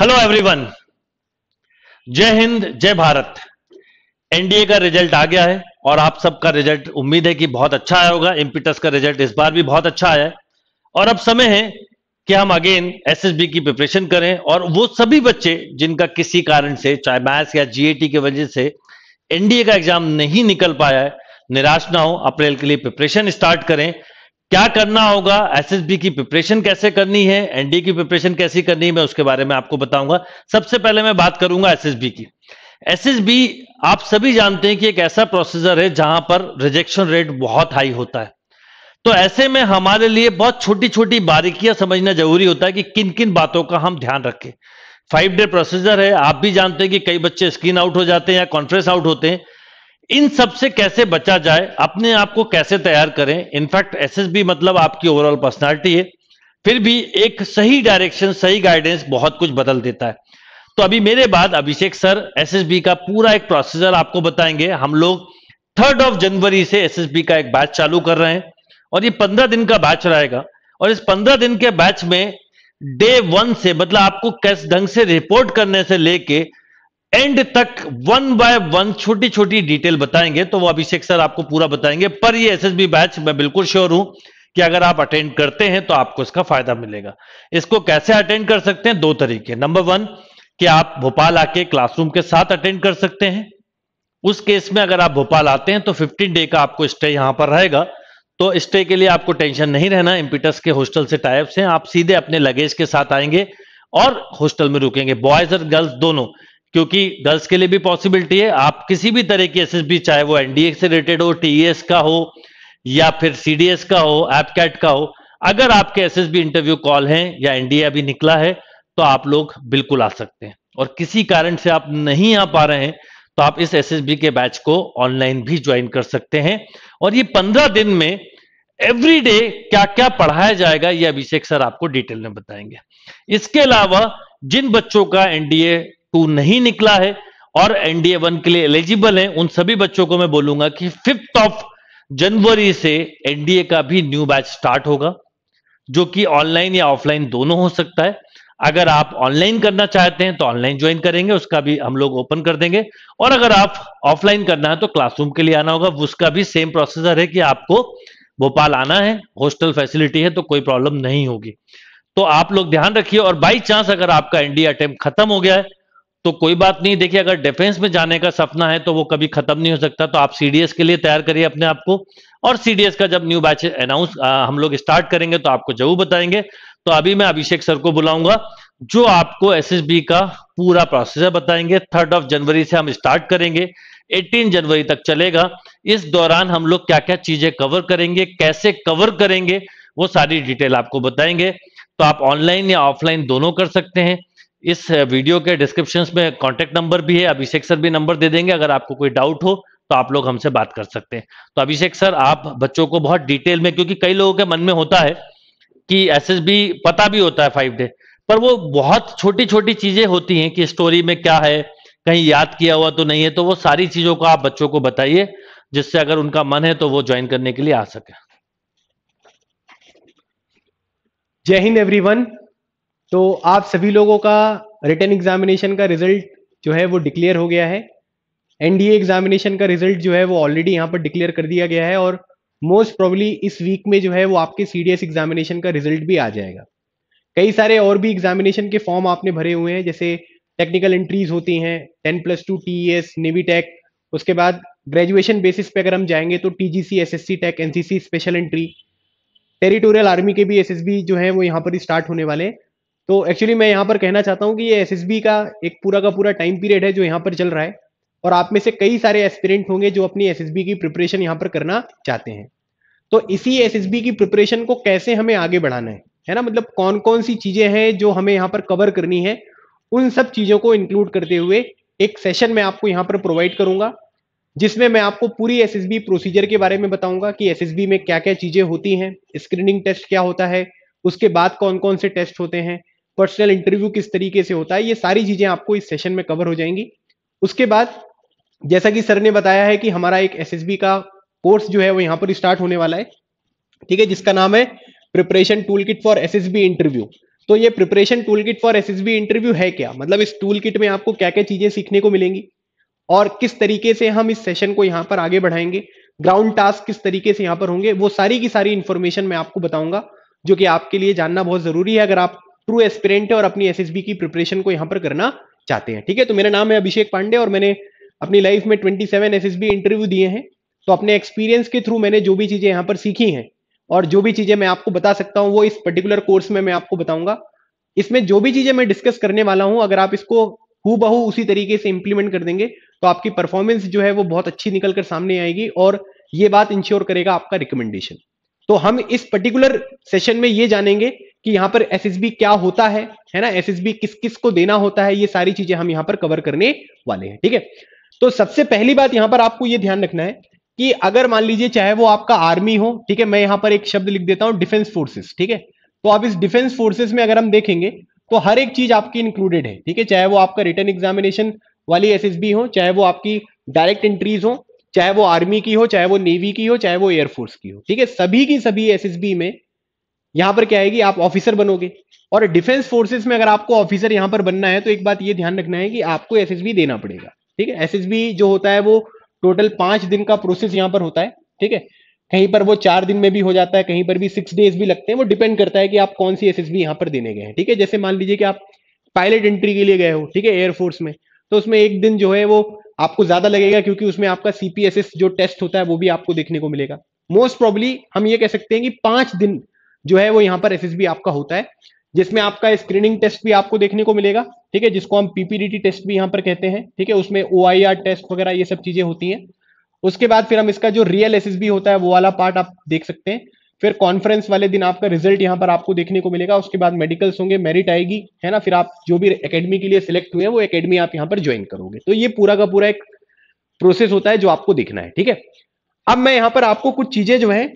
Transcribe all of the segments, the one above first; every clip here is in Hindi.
हेलो एवरीवन जय हिंद जय भारत एनडीए का रिजल्ट आ गया है और आप सबका रिजल्ट उम्मीद है कि बहुत अच्छा आया होगा इम्पिटस का रिजल्ट इस बार भी बहुत अच्छा आया है और अब समय है कि हम अगेन एसएसबी की प्रिपरेशन करें और वो सभी बच्चे जिनका किसी कारण से चाहे मैथ्स या जीएटी की वजह से एनडीए का एग्जाम नहीं निकल पाया है निराश ना हो अप्रैल के लिए प्रिपरेशन स्टार्ट करें क्या करना होगा एसएसबी की प्रिपरेशन कैसे करनी है एनडी की प्रिपरेशन कैसे करनी है मैं उसके बारे में आपको बताऊंगा सबसे पहले मैं बात करूंगा एसएसबी की एसएसबी आप सभी जानते हैं कि एक ऐसा प्रोसीजर है जहां पर रिजेक्शन रेट बहुत हाई होता है तो ऐसे में हमारे लिए बहुत छोटी छोटी बारीकियां समझना जरूरी होता है कि किन किन बातों का हम ध्यान रखें फाइव डे प्रोसीजर है आप भी जानते हैं कि कई बच्चे स्क्रीन आउट हो जाते हैं या कॉन्फ्रेंस आउट होते हैं इन सब से कैसे बचा जाए अपने आप को कैसे तैयार करें इनफैक्ट एसएसबी मतलब आपकी ओवरऑल पर्सनालिटी है फिर भी एक सही डायरेक्शन सही गाइडेंस बहुत कुछ बदल देता है तो अभी मेरे बाद अभिषेक सर एसएसबी का पूरा एक प्रोसीजर आपको बताएंगे हम लोग थर्ड ऑफ जनवरी से एसएसबी का एक बैच चालू कर रहे हैं और ये पंद्रह दिन का बैच रहेगा और इस पंद्रह दिन के बैच में डे वन से मतलब आपको कैस ढंग से रिपोर्ट करने से लेके एंड तक वन बाय वन छोटी छोटी डिटेल बताएंगे तो वो अभिषेक सर आपको पूरा बताएंगे पर ये एसएसबी बैच मैं बिल्कुल श्योर हूं कि अगर आप अटेंड करते हैं तो आपको इसका फायदा मिलेगा इसको कैसे अटेंड कर सकते हैं दो तरीके नंबर वन कि आप भोपाल आके क्लासरूम के साथ अटेंड कर सकते हैं उस केस में अगर आप भोपाल आते हैं तो 15 डे का आपको स्टे यहां पर रहेगा तो स्टे के लिए आपको टेंशन नहीं रहना इम्पिटस के हॉस्टल से टाइप्स हैं आप सीधे अपने लगेज के साथ आएंगे और हॉस्टल में रुकेंगे बॉयज और गर्ल्स दोनों क्योंकि गर्ल्स के लिए भी पॉसिबिलिटी है आप किसी भी तरह की एसएसबी चाहे वो एनडीए से रिलेटेड हो टीएस e का हो या फिर सीडीएस का हो एप कैट का हो अगर आपके एसएसबी इंटरव्यू कॉल हैं या एनडीए अभी निकला है तो आप लोग बिल्कुल आ सकते हैं और किसी कारण से आप नहीं आ पा रहे हैं तो आप इस एस के बैच को ऑनलाइन भी ज्वाइन कर सकते हैं और ये पंद्रह दिन में एवरी डे क्या क्या पढ़ाया जाएगा ये अभिषेक सर आपको डिटेल में बताएंगे इसके अलावा जिन बच्चों का एनडीए टू नहीं निकला है और एनडीए वन के लिए एलिजिबल है उन सभी बच्चों को मैं बोलूंगा कि फिफ्थ ऑफ जनवरी से एनडीए का भी न्यू बैच स्टार्ट होगा जो कि ऑनलाइन या ऑफलाइन दोनों हो सकता है अगर आप ऑनलाइन करना चाहते हैं तो ऑनलाइन ज्वाइन करेंगे उसका भी हम लोग ओपन कर देंगे और अगर आप ऑफलाइन करना है तो क्लासरूम के लिए आना होगा उसका भी सेम प्रोसेसर है कि आपको भोपाल आना है हॉस्टल फैसिलिटी है तो कोई प्रॉब्लम नहीं होगी तो आप लोग ध्यान रखिए और बाई चांस अगर आपका एनडीए अटेम्प्ट खत्म हो गया है तो कोई बात नहीं देखिए अगर डिफेंस में जाने का सपना है तो वो कभी खत्म नहीं हो सकता तो आप सीडीएस के लिए तैयार करिए अपने आप को और सीडीएस का जब न्यू बैच अनाउंस हम लोग स्टार्ट करेंगे तो आपको जरूर बताएंगे तो अभी मैं अभिषेक सर को बुलाऊंगा जो आपको एसएसबी का पूरा प्रोसेस बताएंगे थर्ड ऑफ जनवरी से हम स्टार्ट करेंगे 18 जनवरी तक चलेगा इस दौरान हम लोग क्या क्या चीजें कवर करेंगे कैसे कवर करेंगे वो सारी डिटेल आपको बताएंगे तो आप ऑनलाइन या ऑफलाइन दोनों कर सकते हैं इस वीडियो के डिस्क्रिप्शन में कॉन्टेक्ट नंबर भी है अभिषेक सर भी नंबर दे देंगे अगर आपको कोई डाउट हो तो आप लोग हमसे बात कर सकते हैं तो अभिषेक सर आप बच्चों को बहुत डिटेल में क्योंकि कई लोगों के मन में होता है कि एसएसबी पता भी होता है फाइव डे पर वो बहुत छोटी छोटी चीजें होती हैं कि स्टोरी में क्या है कहीं याद किया हुआ तो नहीं है तो वो सारी चीजों को आप बच्चों को बताइए जिससे अगर उनका मन है तो वो ज्वाइन करने के लिए आ सके जय हिंद एवरीवन तो आप सभी लोगों का रिटर्न एग्जामिनेशन का रिजल्ट जो है वो डिक्लेयर हो गया है एनडीए एग्जामिनेशन का रिजल्ट जो है वो ऑलरेडी यहाँ पर डिक्लेयर कर दिया गया है और मोस्ट प्रोबली इस वीक में जो है वो आपके सी एग्जामिनेशन का रिजल्ट भी आ जाएगा कई सारे और भी एग्जामिनेशन के फॉर्म आपने भरे हुए हैं जैसे टेक्निकल एंट्रीज होती हैं ten plus two T S navy tech उसके बाद ग्रेजुएशन बेसिस पे अगर हम जाएंगे तो T G C S S C tech N C C special entry territorial army के भी एस एस बी जो है वो यहाँ पर स्टार्ट होने वाले हैं तो एक्चुअली मैं यहाँ पर कहना चाहता हूँ कि ये एस का एक पूरा का पूरा टाइम पीरियड है जो यहाँ पर चल रहा है और आप में से कई सारे एस्पिरेंट होंगे जो अपनी एस की प्रिपरेशन यहाँ पर करना चाहते हैं तो इसी एस की प्रिपरेशन को कैसे हमें आगे बढ़ाना है है ना मतलब कौन कौन सी चीजें हैं जो हमें यहाँ पर कवर करनी है उन सब चीजों को इंक्लूड करते हुए एक सेशन मैं आपको यहाँ पर प्रोवाइड करूंगा जिसमें मैं आपको पूरी एस प्रोसीजर के बारे में बताऊंगा कि एस में क्या क्या चीजें होती हैं स्क्रीनिंग टेस्ट क्या होता है उसके बाद कौन कौन से टेस्ट होते हैं पर्सनल इंटरव्यू किस तरीके से होता है ये सारी चीजें आपको इस सेशन में कवर हो जाएंगी उसके बाद जैसा कि सर ने बताया है कि हमारा एक एस का कोर्स जो है वो यहाँ पर स्टार्ट होने वाला है ठीक है जिसका नाम है preparation tool kit for S interview तो ये preparation tool kit for S interview है क्या मतलब इस टूल किट में आपको क्या क्या चीजें सीखने को मिलेंगी और किस तरीके से हम इस सेशन को यहाँ पर आगे बढ़ाएंगे ग्राउंड टास्क किस तरीके से यहाँ पर होंगे वो सारी की सारी इंफॉर्मेशन मैं आपको बताऊंगा जो कि आपके लिए जानना बहुत जरूरी है अगर आप ट्रू एस्पिरेंट है और अपनी एस की प्रिपरेशन को यहाँ पर करना चाहते हैं ठीक है तो मेरा नाम है अभिषेक पांडे और मैंने अपनी लाइफ में ट्वेंटी सेवन इंटरव्यू दिए हैं तो अपने एक्सपीरियंस के थ्रू मैंने जो भी चीजें यहाँ पर सीखी हैं और जो भी चीजें मैं आपको बता सकता हूँ वो इस पर्टिकुलर कोर्स में मैं आपको बताऊंगा इसमें जो भी चीजें मैं डिस्कस करने वाला हूं अगर आप इसको हु बहु उसी तरीके से इंप्लीमेंट कर देंगे तो आपकी परफॉर्मेंस जो है वो बहुत अच्छी निकल कर सामने आएगी और ये बात इंश्योर करेगा आपका रिकमेंडेशन तो हम इस पर्टिकुलर सेशन में ये जानेंगे कि यहां पर एसएसबी क्या होता है है ना एसएसबी किस किस को देना होता है ये सारी चीजें हम यहां पर कवर करने वाले हैं ठीक है तो सबसे पहली बात यहाँ पर आपको ये ध्यान रखना है कि अगर मान लीजिए चाहे वो आपका आर्मी हो ठीक है मैं यहां पर एक शब्द लिख देता हूं डिफेंस फोर्सेस ठीक है तो आप इस डिफेंस फोर्सेस में अगर हम देखेंगे तो हर एक चीज आपकी इंक्लूडेड है ठीक है चाहे वो आपका रिटर्न एग्जामिनेशन वाली एसएसबी हो चाहे वो आपकी डायरेक्ट एंट्रीज हो चाहे वो आर्मी की हो चाहे वो नेवी की हो चाहे वो एयरफोर्स की हो ठीक है सभी की सभी एसएसबी में यहाँ पर क्या है कि आप ऑफिसर बनोगे और डिफेंस फोर्सेस में अगर आपको ऑफिसर यहाँ पर बनना है तो एक बात ये ध्यान रखना है कि आपको एस देना पड़ेगा ठीक है एस जो होता है वो टोटल पांच दिन का प्रोसेस यहाँ पर होता है ठीक है कहीं पर वो चार दिन में भी हो जाता है कहीं पर भी सिक्स डेज भी लगते हैं वो डिपेंड करता है कि आप कौन सी एस एस यहाँ पर देने गए हैं ठीक है जैसे मान लीजिए कि आप पायलट एंट्री के लिए गए हो ठीक है एयरफोर्स में तो उसमें एक दिन जो है वो आपको ज्यादा लगेगा क्योंकि उसमें आपका सीपीएसएस जो टेस्ट होता है वो भी आपको देखने को मिलेगा मोस्ट प्रॉब्ली हम ये कह सकते हैं कि पांच दिन जो है वो यहाँ पर एस आपका होता है जिसमें आपका स्क्रीनिंग टेस्ट भी आपको देखने को मिलेगा ठीक है जिसको हम पीपीडीटी टेस्ट भी यहाँ पर कहते हैं ठीक है उसमें ओ टेस्ट वगैरह ये सब चीजें होती हैं उसके बाद फिर हम इसका जो रियल एस होता है वो वाला पार्ट आप देख सकते हैं फिर कॉन्फ्रेंस वाले दिन आपका रिजल्ट यहाँ पर आपको देखने को मिलेगा उसके बाद मेडिकल्स होंगे मेरिट आएगी है ना फिर आप जो भी एकेडमी के लिए सिलेक्ट हुए हैं वो एकेडमी आप यहाँ पर ज्वाइन करोगे तो ये पूरा का पूरा एक प्रोसेस होता है जो आपको देखना है ठीक है अब मैं यहाँ पर आपको कुछ चीजें जो है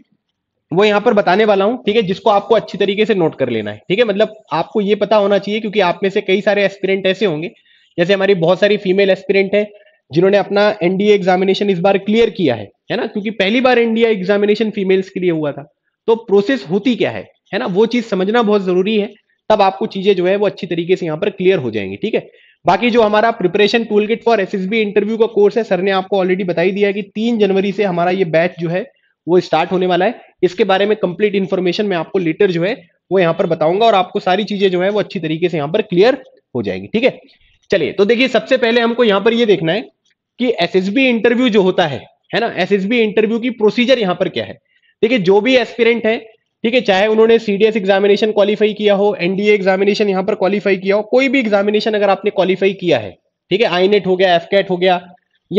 वो यहाँ पर बताने वाला हूँ ठीक है जिसको आपको अच्छी तरीके से नोट कर लेना है ठीक है मतलब आपको ये पता होना चाहिए क्योंकि आप में से कई सारे एस्पिरेंट ऐसे होंगे जैसे हमारी बहुत सारी फीमेल एस्पिरेंट है जिन्होंने अपना एनडीए एग्जामिनेशन इस बार क्लियर किया है है ना क्योंकि पहली बार एनडीए एग्जामिनेशन फीमेल्स के लिए हुआ था तो प्रोसेस होती क्या है है ना वो चीज समझना बहुत जरूरी है तब आपको चीजें जो है वो अच्छी तरीके से यहाँ पर क्लियर हो जाएंगी ठीक है बाकी जो हमारा preparation tool for S interview का कोर्स है सर ने आपको ऑलरेडी बताई दिया कि तीन जनवरी से हमारा ये बैच जो है वो स्टार्ट होने वाला है इसके बारे में कंप्लीट इन्फॉर्मेशन मैं आपको लेटर जो है वो यहाँ पर बताऊंगा और आपको सारी चीजें जो है वो अच्छी तरीके से यहाँ पर क्लियर हो जाएगी ठीक है चलिए तो देखिए सबसे पहले हमको यहाँ पर ये यह देखना है कि एसएसबी इंटरव्यू जो होता है है ना एसएसबी इंटरव्यू की प्रोसीजर यहाँ पर क्या है ठीक है जो भी एस्पिरेंट है ठीक है चाहे उन्होंने सीडीएस एग्जामिनेशन क्वालिफाई किया हो एनडीए एग्जामिनेशन यहाँ पर क्वालिफाई किया हो कोई भी एग्जामिनेशन अगर आपने क्वालिफाई किया है ठीक है आईनेट हो गया एफकेट हो गया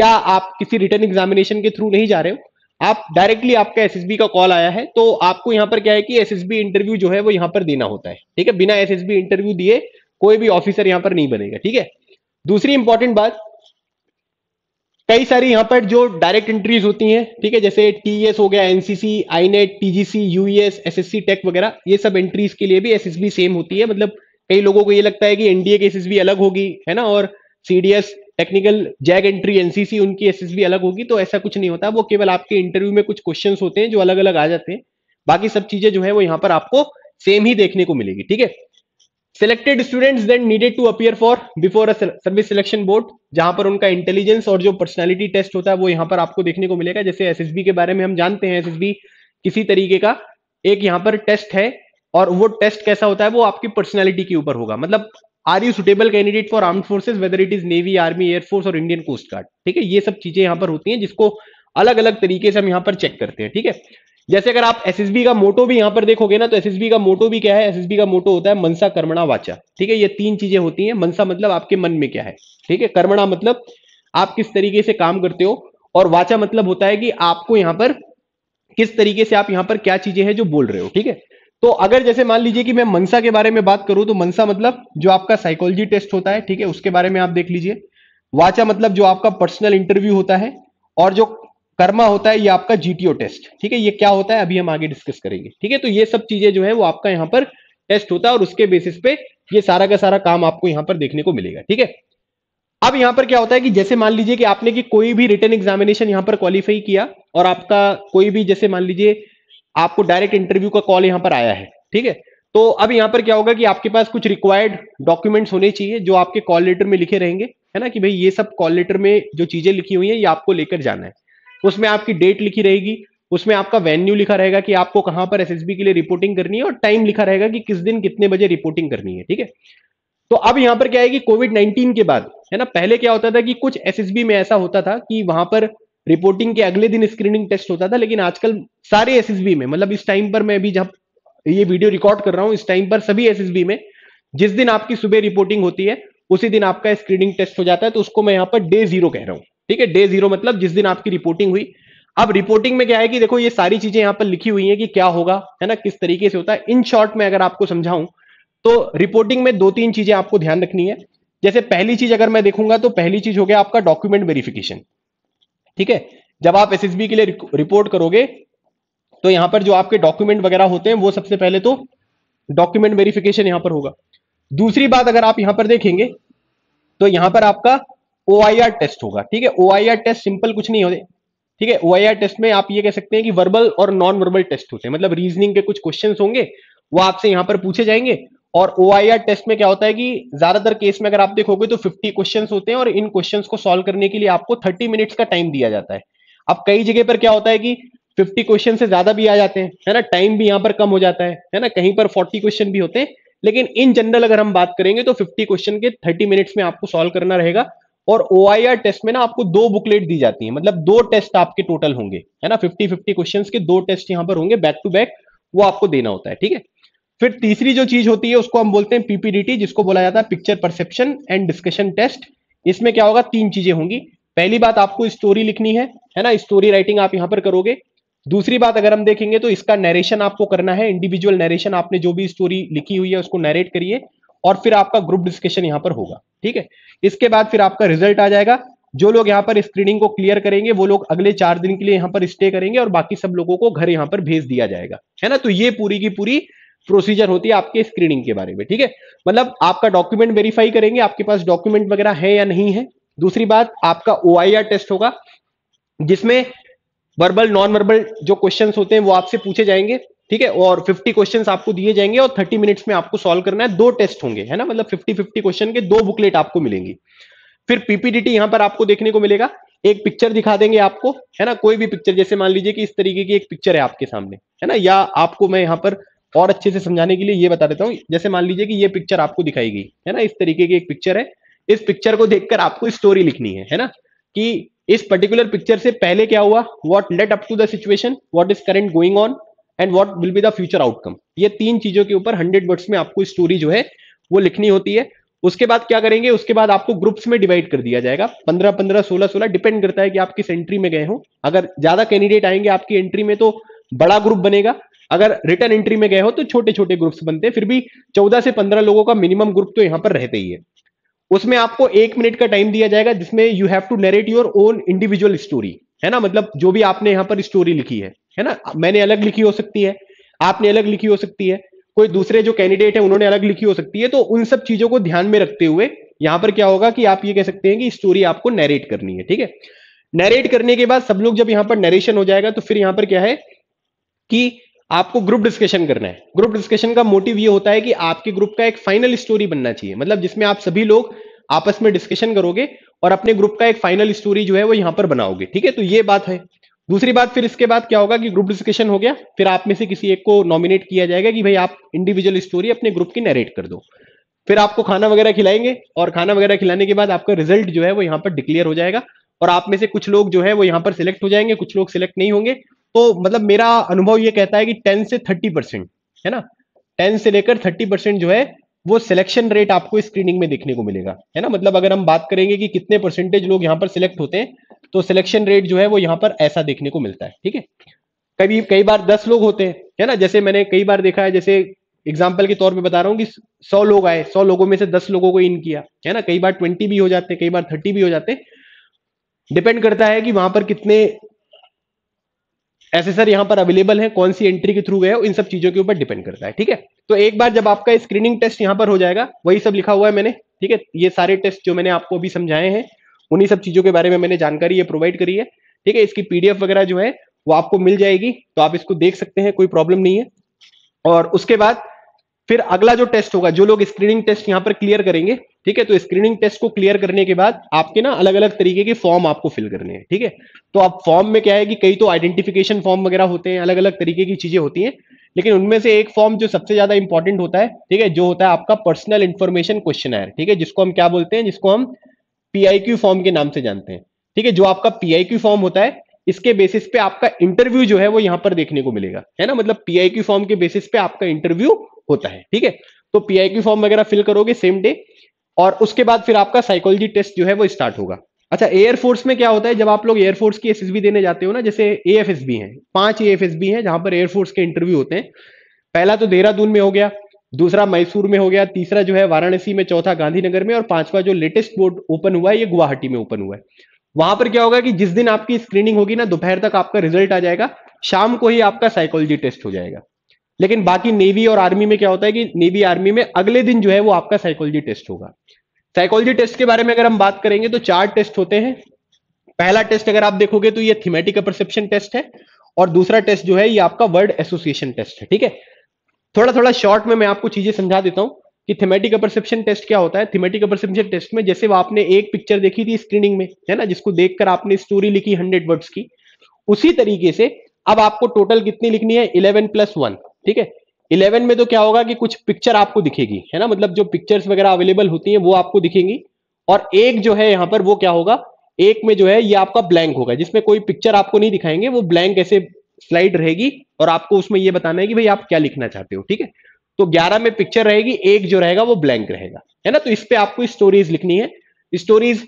या आप किसी रिटर्न एग्जामिनेशन के थ्रू नहीं जा रहे हो आप डायरेक्टली आपका एस का कॉल आया है तो आपको यहाँ पर क्या है कि एस इंटरव्यू जो है वो यहाँ पर देना होता है ठीक है बिना एस इंटरव्यू दिए कोई भी ऑफिसर यहाँ पर नहीं बनेगा ठीक है दूसरी इंपॉर्टेंट बात कई सारी यहाँ पर जो डायरेक्ट इंट्रीज होती हैं ठीक है जैसे टी e हो गया NCC INET TGC US SSC tech वगैरह ये सब एंट्रीज के लिए भी एस सेम होती है मतलब कई लोगों को ये लगता है कि एनडीए की एस अलग होगी है ना और C technical JAG entry NCC उनकी बी अलग होगी तो ऐसा कुछ नहीं होता वो केवल आपके इंटरव्यू में कुछ क्वेश्चन होते हैं जो अलग अलग आ जाते हैं बाकी सब चीजें जो है वो यहाँ पर आपको सेम ही देखने को मिलेगी ठीक है selected students then needed to appear for before a service selection board जहां पर उनका इंटेलिजेंस और जो पर्सनालिटी टेस्ट होता है वो यहाँ पर आपको देखने को मिलेगा जैसे एसएसबी के बारे में हम जानते हैं एसएसबी किसी तरीके का एक यहाँ पर टेस्ट है और वो टेस्ट कैसा होता है वो आपकी पर्सनैलिटी के ऊपर होगा मतलब are you suitable candidate for arm forces whether it is navy army air force और इंडियन कोस्ट गार्ड ठीक है ये सब चीजें यहाँ पर होती हैं जिसको अलग अलग तरीके से हम यहाँ पर चेक करते हैं ठीक है जैसे अगर आप एसएसबी का मोटो भी यहां पर देखोगे ना तो एसएसबी का मोटो भी क्या है एसएसबी का मोटो होता है मनसा कर्मणा वाचा ठीक है ये तीन चीजें होती हैं मनसा मतलब आपके मन में क्या है ठीक है कर्मणा मतलब आप किस तरीके से काम करते हो और वाचा मतलब होता है कि आपको यहां पर किस तरीके से आप यहां पर क्या चीजें हैं जो बोल रहे हो ठीक है तो अगर जैसे मान लीजिए कि मैं मनसा के बारे में बात करूं तो मनसा मतलब जो आपका साइकोलॉजी टेस्ट होता है ठीक है उसके बारे में आप देख लीजिए वाचा मतलब जो आपका पर्सनल इंटरव्यू होता है और जो कर्मा होता है ये आपका जीटीओ टेस्ट ठीक है ये क्या होता है अभी हम आगे डिस्कस करेंगे ठीक है तो ये सब चीजें जो है वो आपका यहाँ पर टेस्ट होता है और उसके बेसिस पे ये सारा का सारा काम आपको यहाँ पर देखने को मिलेगा ठीक है अब यहाँ पर क्या होता है कि जैसे मान लीजिए कि आपने कि कोई भी रिटर्न एग्जामिनेशन यहाँ पर क्वालिफाई किया और आपका कोई भी जैसे मान लीजिए आपको डायरेक्ट इंटरव्यू का कॉल यहां पर आया है ठीक है तो अब यहां पर क्या होगा कि आपके पास कुछ रिक्वायर्ड डॉक्यूमेंट्स होने चाहिए जो आपके कॉल लेटर में लिखे रहेंगे है ना कि भाई ये सब कॉल लेटर में जो चीजें लिखी हुई हैं ये आपको लेकर जाना है उसमें आपकी डेट लिखी रहेगी उसमें आपका वेन्यू लिखा रहेगा कि आपको कहां पर एस के लिए रिपोर्टिंग करनी है और टाइम लिखा रहेगा कि किस दिन कितने बजे रिपोर्टिंग करनी है ठीक है तो अब यहां पर क्या है कि कोविड नाइन्टीन के बाद है ना पहले क्या होता था कि कुछ एस में ऐसा होता था कि वहां पर रिपोर्टिंग के अगले दिन स्क्रीनिंग टेस्ट होता था लेकिन आजकल सारे एस में मतलब इस टाइम पर मैं भी जब ये वीडियो रिकॉर्ड कर रहा हूँ इस टाइम पर सभी एस में जिस दिन आपकी सुबह रिपोर्टिंग होती है उसी दिन आपका स्क्रीनिंग टेस्ट हो जाता है तो उसको मैं यहाँ पर डे जीरो कह रहा हूँ ठीक है डे जीरो मतलब जिस दिन आपकी रिपोर्टिंग हुई अब रिपोर्टिंग में क्या है कि देखो ये सारी चीजें यहाँ पर लिखी हुई है कि क्या होगा है ना किस तरीके से होता है इन शॉर्ट में अगर आपको समझाऊं तो रिपोर्टिंग में दो तीन चीजें आपको ध्यान रखनी है जैसे पहली चीज अगर मैं देखूंगा तो पहली चीज हो गया आपका डॉक्यूमेंट वेरिफिकेशन ठीक है जब आप एस के लिए रिपोर्ट करोगे तो यहां पर जो आपके डॉक्यूमेंट वगैरह होते हैं वो सबसे पहले तो डॉक्यूमेंट वेरिफिकेशन यहां पर होगा दूसरी बात अगर आप यहां पर देखेंगे तो यहां पर आपका ओ टेस्ट होगा ठीक है ओ टेस्ट सिंपल कुछ नहीं होते ठीक है ओ टेस्ट में आप ये कह सकते हैं कि वर्बल और नॉन वर्बल टेस्ट होते हैं मतलब रीजनिंग के कुछ क्वेश्चन होंगे वो आपसे यहां पर पूछे जाएंगे और ओ टेस्ट में क्या होता है कि ज्यादातर केस में अगर आप देखोगे तो 50 क्वेश्चंस होते हैं और इन क्वेश्चंस को सॉल्व करने के लिए आपको 30 मिनट्स का टाइम दिया जाता है अब कई जगह पर क्या होता है कि 50 क्वेश्चन से ज्यादा भी आ जाते हैं है ना टाइम भी यहाँ पर कम हो जाता है है ना कहीं पर 40 क्वेश्चन भी होते हैं लेकिन इन जनरल अगर हम बात करेंगे तो 50 क्वेश्चन के 30 मिनट्स में आपको सॉल्व करना रहेगा और ओ टेस्ट में ना आपको दो बुकलेट दी जाती है मतलब दो टेस्ट आपके टोटल होंगे है ना फिफ्टी फिफ्टी क्वेश्चन के दो टेस्ट यहाँ पर होंगे बैक टू बैक वो आपको देना होता है ठीक है फिर तीसरी जो चीज होती है उसको हम बोलते हैं पीपीडीटी जिसको बोला जाता है picture perception and discussion test इसमें क्या होगा तीन चीजें होंगी पहली बात आपको स्टोरी लिखनी है है ना स्टोरी राइटिंग आप यहाँ पर करोगे दूसरी बात अगर हम देखेंगे तो इसका नरेशन आपको करना है इंडिविजुअल नरेशन आपने जो भी स्टोरी लिखी हुई है उसको नरेट करिए और फिर आपका ग्रुप डिस्कशन यहाँ पर होगा ठीक है इसके बाद फिर आपका रिजल्ट आ जाएगा जो लोग यहाँ पर स्क्रीनिंग को क्लियर करेंगे वो लोग अगले चार दिन के लिए यहाँ पर स्टे करेंगे और बाकी सब लोगों को घर यहाँ पर भेज दिया जाएगा है ना तो ये पूरी की पूरी प्रोसीजर होती है आपके स्क्रीनिंग के बारे में ठीक है मतलब आपका डॉक्यूमेंट वेरीफाई करेंगे आपके पास डॉक्यूमेंट वगैरह है या नहीं है दूसरी बात आपका ओ टेस्ट होगा जिसमें वर्बल नॉन वर्बल जो क्वेश्चंस होते हैं वो आपसे पूछे जाएंगे ठीक है और 50 क्वेश्चंस आपको दिए जाएंगे और 30 मिनट्स में आपको सॉल्व करना है दो टेस्ट होंगे है ना मतलब 50 50 क्वेश्चन के दो बुकलेट आपको मिलेंगी फिर पीपीडीटी यहां पर आपको देखने को मिलेगा एक पिक्चर दिखा देंगे आपको है ना कोई भी पिक्चर जैसे मान लीजिए कि इस तरीके की एक पिक्चर है आपके सामने है ना या आपको मैं यहाँ पर और अच्छे से समझाने के लिए ये बता देता हूँ जैसे मान लीजिए कि ये पिक्चर आपको दिखाई गई है ना इस तरीके की एक पिक्चर है इस पिक्चर को देखकर आपको स्टोरी लिखनी है है ना कि इस पर्टिकुलर पिक्चर से पहले क्या हुआ what led up to the situation what is current going on and what will be the future outcome ये तीन चीजों के ऊपर हंड्रेड वर्ड्स में आपको स्टोरी जो है वो लिखनी होती है उसके बाद क्या करेंगे उसके बाद आपको ग्रुप्स में डिवाइड कर दिया जाएगा पंद्रह पंद्रह सोलह सोलह डिपेंड करता है कि आप किस एंट्री में गए हो अगर ज्यादा कैंडिडेट आएंगे आपकी एंट्री में तो बड़ा ग्रुप बनेगा अगर रिटर्न एंट्री में गए हो तो छोटे छोटे ग्रुप्स बनते हैं फिर भी चौदह से पंद्रह लोगों का मिनिमम ग्रुप तो यहां पर रहते ही है उसमें आपको एक मिनट का टाइम दिया जाएगा जिसमें you have to narrate your own individual story है ना मतलब जो भी आपने यहां पर स्टोरी लिखी है है ना मैंने अलग लिखी हो सकती है आपने अलग लिखी हो सकती है कोई दूसरे जो कैंडिडेट है उन्होंने अलग लिखी हो सकती है तो उन सब चीजों को ध्यान में रखते हुए यहां पर क्या होगा कि आप ये कह सकते हैं कि स्टोरी आपको नरेट करनी है ठीक है नरेट करने के बाद सब लोग जब यहां पर नरेशन हो जाएगा तो फिर यहां पर क्या है कि आपको ग्रुप डिस्कशन करना है ग्रुप डिस्कशन का मोटिव ये होता है कि आपके ग्रुप का एक फाइनल स्टोरी बनना चाहिए मतलब जिसमें आप सभी लोग आपस में डिस्कशन करोगे और अपने ग्रुप का एक फाइनल स्टोरी जो है वो यहां पर बनाओगे ठीक है तो ये बात है दूसरी बात फिर इसके बाद क्या होगा कि ग्रुप डिस्कशन हो गया फिर आप में से किसी एक को नॉमिनेट किया जाएगा कि भाई आप इंडिविजुअल स्टोरी अपने ग्रुप की नरेट कर दो फिर आपको खाना वगैरह खिलाएंगे और खाना वगैरह खिलाने के बाद आपका रिजल्ट जो है वो यहाँ पर डिक्लेयर हो जाएगा और आप में से कुछ लोग जो है वो यहाँ पर सिलेक्ट हो जाएंगे कुछ लोग सिलेक्ट नहीं होंगे तो मतलब मेरा अनुभव ये कहता है कि टेन से थर्टी परसेंट है ना टेन से लेकर थर्टी परसेंट जो है वो सिलेक्शन रेट आपको स्क्रीनिंग में देखने को मिलेगा है ना मतलब अगर हम बात करेंगे कि कितने परसेंटेज लोग यहाँ पर सिलेक्ट होते हैं तो सिलेक्शन रेट जो है वो यहाँ पर ऐसा देखने को मिलता है ठीक है कभी कई बार दस लोग होते हैं है ना जैसे मैंने कई बार देखा है जैसे एग्जाम्पल के तौर पर बता रहा हूँ कि सौ लोग आए सौ लोगों में से दस लोगों को इन किया है ना कई बार ट्वेंटी भी हो जाते हैं कई बार थर्टी भी हो जाते हैं डिपेंड करता है कि वहां पर कितने ऐसे सर यहाँ पर अवेलेबल है कौन सी एंट्री के थ्रू गए इन सब चीजों के ऊपर डिपेंड करता है ठीक है तो एक बार जब आपका स्क्रीनिंग टेस्ट यहाँ पर हो जाएगा वही सब लिखा हुआ है मैंने ठीक है ये सारे टेस्ट जो मैंने आपको अभी समझाए हैं उन्हीं सब चीजों के बारे में मैंने जानकारी ये प्रोवाइड करी है ठीक है इसकी पीडीएफ वगैरह जो है वो आपको मिल जाएगी तो आप इसको देख सकते हैं कोई प्रॉब्लम नहीं है और उसके बाद फिर अगला जो टेस्ट होगा जो लोग स्क्रीनिंग टेस्ट यहाँ पर क्लियर करेंगे ठीक है तो स्क्रीनिंग टेस्ट को क्लियर करने के बाद आपके ना अलग अलग तरीके के फॉर्म आपको फिल करने हैं ठीक है तो आप फॉर्म में क्या है कि कई तो आइडेंटिफिकेशन फॉर्म वगैरह होते हैं अलग अलग तरीके की चीजें होती हैं लेकिन उनमें से एक फॉर्म जो सबसे ज्यादा इंपॉर्टेंट होता है ठीक है जो होता है आपका पर्सनल इन्फॉर्मेशन क्वेश्चन ठीक है जिसको हम क्या बोलते हैं जिसको हम पी फॉर्म के नाम से जानते हैं ठीक है जो आपका पी फॉर्म होता है इसके बेसिस पे आपका इंटरव्यू जो है वो यहां पर देखने को मिलेगा है ना मतलब पी फॉर्म के बेसिस पे आपका इंटरव्यू होता है ठीक है तो पीआईक्यू फॉर्म वगैरह फिल करोगे सेम डे और उसके बाद फिर आपका साइकोलॉजी टेस्ट जो है वो स्टार्ट होगा अच्छा एयरफोर्स में क्या होता है जब आप लोग एयरफोर्स की एस देने जाते हो ना जैसे ए एफ एस बी है पांच ए एफ एस बी है जहां पर एयरफोर्स के इंटरव्यू होते हैं पहला तो देहरादून में हो गया दूसरा मैसूर में हो गया तीसरा जो है वाराणसी में चौथा गांधीनगर में और पांचवा जो लेटेस्ट बोर्ड ओपन हुआ है ये गुवाहाटी में ओपन हुआ है वहां पर क्या होगा कि जिस दिन आपकी स्क्रीनिंग होगी ना दोपहर तक आपका रिजल्ट आ जाएगा शाम को ही आपका साइकोलॉजी टेस्ट हो जाएगा लेकिन बाकी नेवी और आर्मी में क्या होता है कि नेवी आर्मी में अगले दिन जो है वो आपका साइकोलॉजी टेस्ट होगा साइकोलॉजी टेस्ट के बारे में अगर हम बात करेंगे तो चार टेस्ट होते हैं पहला टेस्ट अगर आप देखोगे तो ये थीमेटिक परसेप्शन टेस्ट है और दूसरा टेस्ट जो है ये आपका वर्ड एसोसिएशन टेस्ट है ठीक है थोड़ा थोड़ा शॉर्ट में मैं आपको चीजें समझा देता हूं कि थीमेटिक परसेप्शन टेस्ट क्या होता है थीमेटिक परसेप्शन टेस्ट में जैसे वो आपने एक पिक्चर देखी थी स्क्रीनिंग में है ना जिसको देखकर आपने स्टोरी लिखी हंड्रेड वर्ड्स की उसी तरीके से अब आपको टोटल कितनी लिखनी है इलेवन प्लस वन ठीक है इलेवन में तो क्या होगा कि कुछ पिक्चर आपको दिखेगी है ना मतलब जो पिक्चर्स वगैरह अवेलेबल होती हैं वो आपको दिखेंगी और एक जो है यहाँ पर वो क्या होगा एक में जो है ये आपका ब्लैंक होगा जिसमें कोई पिक्चर आपको नहीं दिखाएंगे वो ब्लैंक ऐसे स्लाइड रहेगी और आपको उसमें ये बताना है कि भाई आप क्या लिखना चाहते हो ठीक है तो ग्यारह में पिक्चर रहेगी एक जो रहेगा वो ब्लैंक रहेगा है ना तो इस पर आपको स्टोरीज लिखनी है स्टोरीज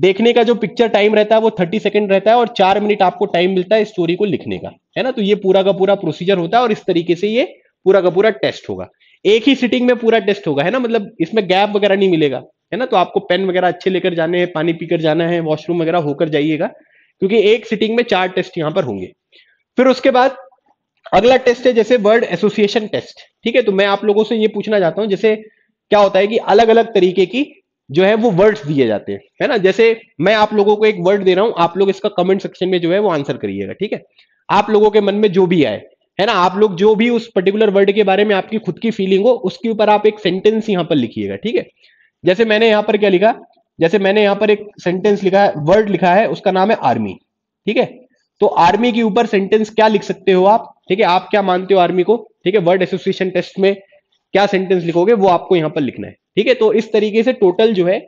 देखने का जो पिक्चर टाइम रहता है वो थर्टी सेकेंड रहता है और चार मिनट आपको टाइम मिलता है स्टोरी को लिखने का है ना तो ये पूरा का पूरा प्रोसीजर होता है और इस तरीके से ये पूरा का पूरा टेस्ट होगा एक ही सिटिंग में पूरा टेस्ट होगा है ना मतलब इसमें गैप वगैरह नहीं मिलेगा है ना तो आपको पेन वगैरह अच्छे लेकर जाने हैं पानी पीकर जाना है वॉशरूम वगैरह होकर जाइएगा क्योंकि एक सिटिंग में चार टेस्ट यहां पर होंगे फिर उसके बाद अगला टेस्ट है जैसे वर्ड एसोसिएशन टेस्ट ठीक है तो मैं आप लोगों से ये पूछना चाहता हूँ जैसे क्या होता है कि अलग अलग तरीके की जो है वो वर्ड्स दिए जाते हैं है ना जैसे मैं आप लोगों को एक वर्ड दे रहा हूं आप लोग इसका कमेंट सेक्शन में जो है वो आंसर करिएगा ठीक है आप लोगों के मन में जो भी आए है ना आप लोग जो भी उस पर्टिकुलर वर्ड के बारे में आपकी खुद की फीलिंग हो उसके ऊपर आप एक सेंटेंस यहां पर लिखिएगा ठीक है जैसे मैंने यहां पर क्या लिखा जैसे मैंने यहां पर एक सेंटेंस लिखा है वर्ड लिखा है उसका नाम है आर्मी ठीक है तो आर्मी के ऊपर सेंटेंस क्या लिख सकते हो आप ठीक है आप क्या मानते हो आर्मी को ठीक है वर्ड एसोसिएशन टेस्ट में क्या सेंटेंस लिखोगे वो आपको यहां पर लिखना है ठीक है तो इस तरीके से टोटल जो है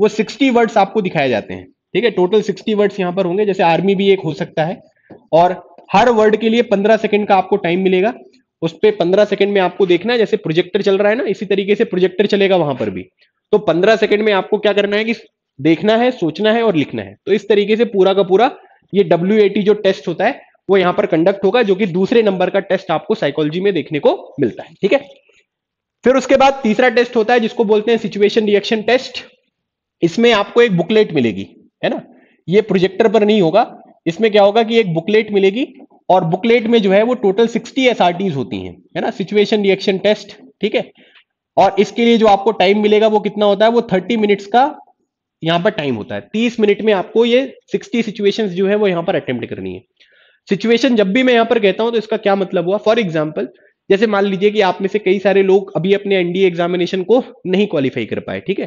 वो सिक्सटी वर्ड्स आपको दिखाए जाते हैं ठीक है टोटल सिक्सटी वर्ड्स यहाँ पर होंगे जैसे आर्मी भी एक हो सकता है और हर वर्ड के लिए पंद्रह सेकंड का आपको टाइम मिलेगा उस पर पंद्रह सेकंड में आपको देखना है जैसे प्रोजेक्टर चल रहा है ना इसी तरीके से प्रोजेक्टर चलेगा वहां पर भी तो पंद्रह सेकंड में आपको क्या करना है कि देखना है सोचना है और लिखना है तो इस तरीके से पूरा का पूरा ये डब्ल्यू जो टेस्ट होता है वो यहाँ पर कंडक्ट होगा जो कि दूसरे नंबर का टेस्ट आपको साइकोलॉजी में देखने को मिलता है ठीक है फिर उसके बाद तीसरा टेस्ट होता है जिसको बोलते हैं सिचुएशन रिएक्शन टेस्ट इसमें आपको एक बुकलेट मिलेगी है ना ये प्रोजेक्टर पर नहीं होगा इसमें क्या होगा कि एक बुकलेट मिलेगी और बुकलेट में जो है वो टोटल 60 एस होती हैं है ना सिचुएशन रिएक्शन टेस्ट ठीक है और इसके लिए जो आपको टाइम मिलेगा वो कितना होता है वो 30 मिनट्स का यहां पर टाइम होता है 30 मिनट में आपको ये 60 सिचुएशंस जो है वो यहां पर अटेम्प्ट करनी है सिचुएशन जब भी मैं यहां पर कहता हूँ तो इसका क्या मतलब हुआ फॉर एग्जाम्पल जैसे मान लीजिए कि आप में से कई सारे लोग अभी अपने एनडीए एग्जामिनेशन को नहीं क्वालिफाई कर पाए ठीक है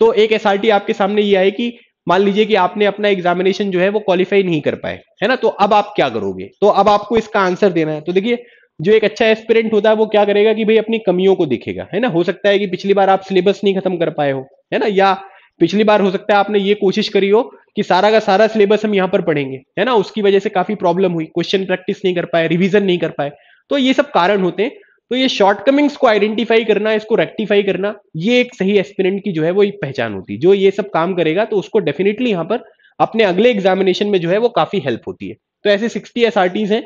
तो एक एस आपके सामने ये आए कि मान लीजिए कि आपने अपना एग्जामिनेशन जो है वो क्वालिफाई नहीं कर पाए है ना तो अब आप क्या करोगे तो अब आपको इसका आंसर देना है तो देखिए जो एक अच्छा एस्पिरेंट होता है वो क्या करेगा कि भाई अपनी कमियों को देखेगा है ना हो सकता है कि पिछली बार आप सिलेबस नहीं खत्म कर पाए हो है ना या पिछली बार हो सकता है आपने ये कोशिश करी हो कि सारा का सारा सिलेबस हम यहाँ पर पढ़ेंगे है ना उसकी वजह से काफी प्रॉब्लम हुई क्वेश्चन प्रैक्टिस नहीं कर पाए रिविजन नहीं कर पाए तो ये सब कारण होते हैं तो ये शॉर्टकमिंग्स को आइडेंटिफाई करना इसको रेक्टिफाई करना ये एक सही एस्पिरेंट की जो है वो पहचान होती है जो ये सब काम करेगा तो उसको डेफिनेटली यहाँ पर अपने अगले एग्जामिनेशन में जो है वो काफी हेल्प होती है तो ऐसे सिक्सटी एस हैं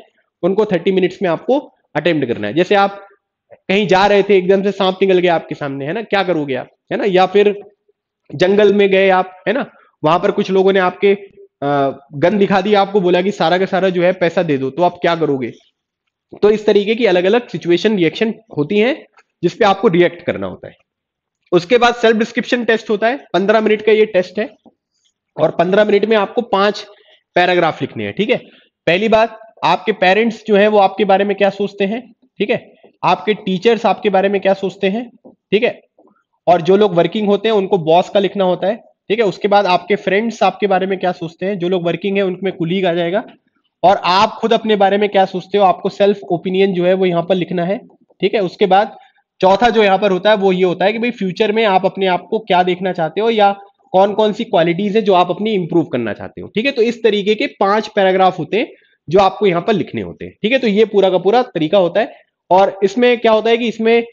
उनको थर्टी मिनट्स में आपको अटेम्प्ट करना है जैसे आप कहीं जा रहे थे एकदम से सांप निकल गया आपके सामने है ना क्या करोगे आप है ना या फिर जंगल में गए आप है ना वहां पर कुछ लोगों ने आपके गन दिखा दी आपको बोला कि सारा का सारा जो है पैसा दे दो तो आप क्या करोगे तो इस तरीके की अलग अलग सिचुएशन रिएक्शन होती है जिसपे आपको रिएक्ट करना होता है उसके बाद सेल्फ डिस्क्रिप्शन टेस्ट होता है पंद्रह मिनट का ये टेस्ट है और पंद्रह मिनट में आपको पांच पैराग्राफ लिखने हैं ठीक है पहली बात आपके पेरेंट्स जो है वो आपके बारे में क्या सोचते हैं ठीक है आपके टीचर्स आपके बारे में क्या सोचते हैं ठीक है और जो लोग वर्किंग होते हैं उनको बॉस का लिखना होता है ठीक है उसके बाद आपके फ्रेंड्स आपके बारे में क्या सोचते हैं जो लोग वर्किंग है उनमें कुलीग आ जाएगा और आप खुद अपने बारे में क्या सोचते हो आपको सेल्फ ओपिनियन जो है वो यहाँ पर लिखना है ठीक है उसके बाद चौथा जो यहाँ पर होता है वो ये होता है कि भाई फ्यूचर में आप अपने आप को क्या देखना चाहते हो या कौन कौन सी क्वालिटीज है जो आप अपनी इंप्रूव करना चाहते हो ठीक है तो इस तरीके के पांच पैराग्राफ होते हैं जो आपको यहाँ पर लिखने होते हैं ठीक है तो ये पूरा का पूरा तरीका होता है और इसमें क्या होता है कि इसमें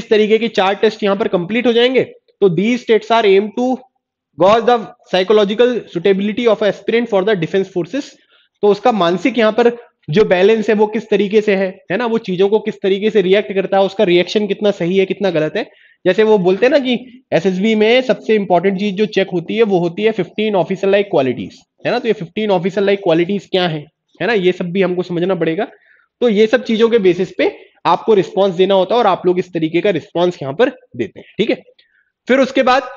इस तरीके के चार टेस्ट यहाँ पर कंप्लीट हो जाएंगे तो these states are aim to gauge the psychological suitability of aspirant for the defence forces तो उसका मानसिक यहाँ पर जो बैलेंस है वो किस तरीके से है है ना वो चीजों को किस तरीके से रिएक्ट करता है उसका रिएक्शन कितना सही है कितना गलत है जैसे वो बोलते हैं ना कि एस में सबसे इंपॉर्टेंट चीज जो चेक होती है वो होती है फिफ्टीन ऑफिसर लाइक क्वालिटीज है ना तो ये फिफ्टीन ऑफिसर लाइक क्वालिटीज क्या है है ना ये सब भी हमको समझना पड़ेगा तो ये सब चीजों के बेसिस पे आपको रिस्पॉन्स देना होता है और आप लोग इस तरीके का रिस्पॉन्स यहां पर देते हैं ठीक है फिर उसके बाद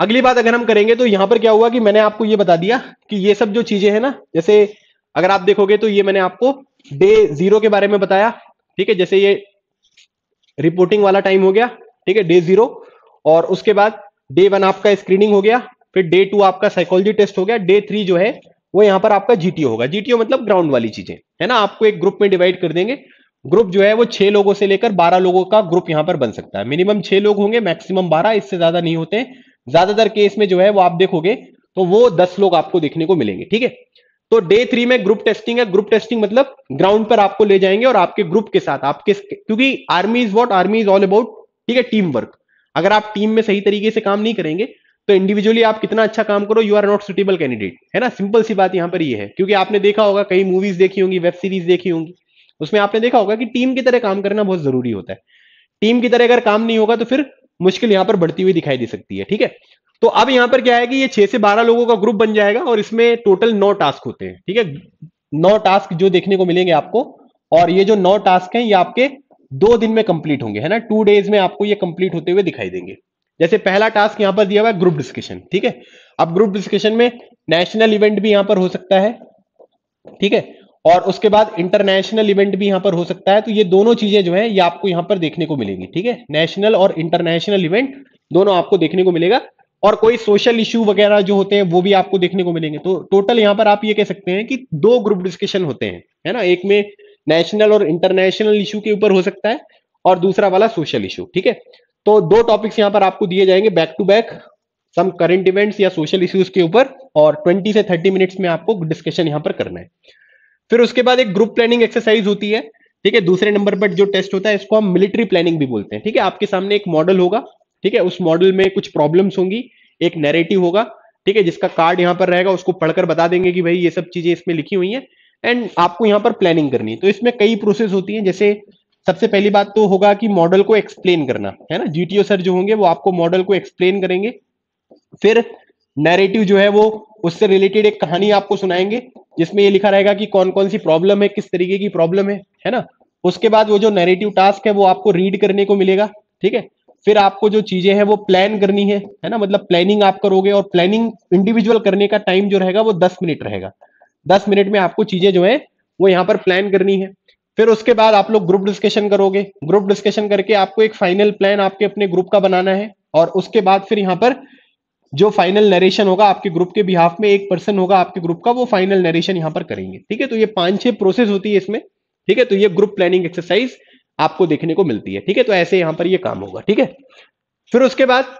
अगली बात अगर हम करेंगे तो यहां पर क्या हुआ कि मैंने आपको ये बता दिया कि ये सब जो चीजें हैं ना जैसे अगर आप देखोगे तो ये मैंने आपको डे जीरो के बारे में बताया ठीक है जैसे ये रिपोर्टिंग वाला टाइम हो गया ठीक है डे जीरो और उसके बाद डे वन आपका स्क्रीनिंग हो गया फिर डे टू आपका साइकोलॉजी टेस्ट हो गया डे थ्री जो है वो यहां पर आपका जीटीओ होगा जीटीओ मतलब ग्राउंड वाली चीजें है ना आपको एक ग्रुप में डिवाइड कर देंगे ग्रुप जो है वो छह लोगों से लेकर बारह लोगों का ग्रुप यहां पर बन सकता है मिनिमम छह लोग होंगे मैक्सिमम बारह इससे ज्यादा नहीं होते ज्यादातर केस में जो है वो आप देखोगे तो वो दस लोग आपको देखने को मिलेंगे ठीक है तो डे थ्री में ग्रुप टेस्टिंग है ग्रुप टेस्टिंग मतलब ग्राउंड पर आपको ले जाएंगे और आपके ग्रुप के साथ आपके क्योंकि army is what army is all about ठीक है टीम वर्क अगर आप टीम में सही तरीके से काम नहीं करेंगे तो इंडिविजुअली आप कितना अच्छा काम करो you are not suitable candidate है ना सिंपल सी बात यहां पर ये यह है क्योंकि आपने देखा होगा कई मूवीज देखी होंगी वेब सीरीज देखी होंगी उसमें आपने देखा होगा कि टीम की तरह काम करना बहुत जरूरी होता है टीम की तरह अगर काम नहीं होगा तो फिर मुश्किल यहां पर बढ़ती हुई दिखाई दे सकती है ठीक है तो अब यहां पर क्या है कि ये छह से बारह लोगों का ग्रुप बन जाएगा और इसमें टोटल नौ टास्क होते हैं ठीक है नौ टास्क जो देखने को मिलेंगे आपको और ये जो नौ टास्क हैं ये आपके दो दिन में कंप्लीट होंगे है ना टू डेज में आपको ये कंप्लीट होते हुए दिखाई देंगे जैसे पहला टास्क यहां पर दिया हुआ है ग्रुप डिस्कशन ठीक है अब ग्रुप डिस्कशन में नेशनल इवेंट भी यहां पर हो सकता है ठीक है और उसके बाद इंटरनेशनल इवेंट भी यहां पर हो सकता है तो ये दोनों चीजें जो है ये आपको यहां पर देखने को मिलेंगी ठीक है नेशनल और इंटरनेशनल इवेंट दोनों आपको देखने को मिलेगा और कोई सोशल इश्यू वगैरह जो होते हैं वो भी आपको देखने को मिलेंगे तो टोटल यहां पर आप ये कह सकते हैं कि दो ग्रुप डिस्कशन होते हैं है ना एक में नेशनल और इंटरनेशनल इशू के ऊपर हो सकता है और दूसरा वाला सोशल इशू ठीक है तो दो टॉपिक्स यहां पर आपको दिए जाएंगे back to back some current events या सोशल इश्यूज के ऊपर और 20 से 30 मिनट्स में आपको डिस्कशन यहां पर करना है फिर उसके बाद एक ग्रुप प्लानिंग एक्सरसाइज होती है ठीक है दूसरे नंबर पर जो टेस्ट होता है इसको हम मिलिट्री प्लानिंग भी बोलते हैं ठीक है आपके सामने एक मॉडल होगा ठीक है उस मॉडल में कुछ प्रॉब्लम्स होंगी एक नैरेटिव होगा ठीक है जिसका कार्ड यहाँ पर रहेगा उसको पढ़कर बता देंगे कि भाई ये सब चीजें इसमें लिखी हुई है एंड आपको यहाँ पर प्लानिंग करनी है तो इसमें कई प्रोसेस होती है जैसे सबसे पहली बात तो होगा कि मॉडल को एक्सप्लेन करना है ना जीटीओ सर जो होंगे वो आपको मॉडल को एक्सप्लेन करेंगे फिर नैरेटिव जो है वो उससे रिलेटेड एक कहानी आपको सुनाएंगे जिसमें ये लिखा रहेगा कि कौन कौन सी प्रॉब्लम है किस तरीके की प्रॉब्लम है है ना उसके बाद वो जो नैरेटिव टास्क है वो आपको रीड करने को मिलेगा ठीक है फिर आपको जो चीजें हैं वो प्लान करनी है है ना मतलब प्लानिंग आप करोगे और प्लानिंग इंडिविजुअल करने का टाइम जो रहेगा वो दस मिनट रहेगा दस मिनट में आपको चीजें जो है वो यहाँ पर प्लान करनी है फिर उसके बाद आप लोग ग्रुप डिस्कशन करोगे ग्रुप डिस्कशन करके आपको एक फाइनल प्लान आपके अपने ग्रुप का बनाना है और उसके बाद फिर यहाँ पर जो फाइनल नरेशन होगा आपके ग्रुप के बिहाफ में एक पर्सन होगा आपके ग्रुप का वो फाइनल नरेशन यहां पर करेंगे ठीक है तो ये पांच छह प्रोसेस होती है इसमें ठीक है तो ये ग्रुप प्लानिंग एक्सरसाइज आपको देखने को मिलती है ठीक है तो ऐसे यहां पर ये काम होगा ठीक है फिर उसके बाद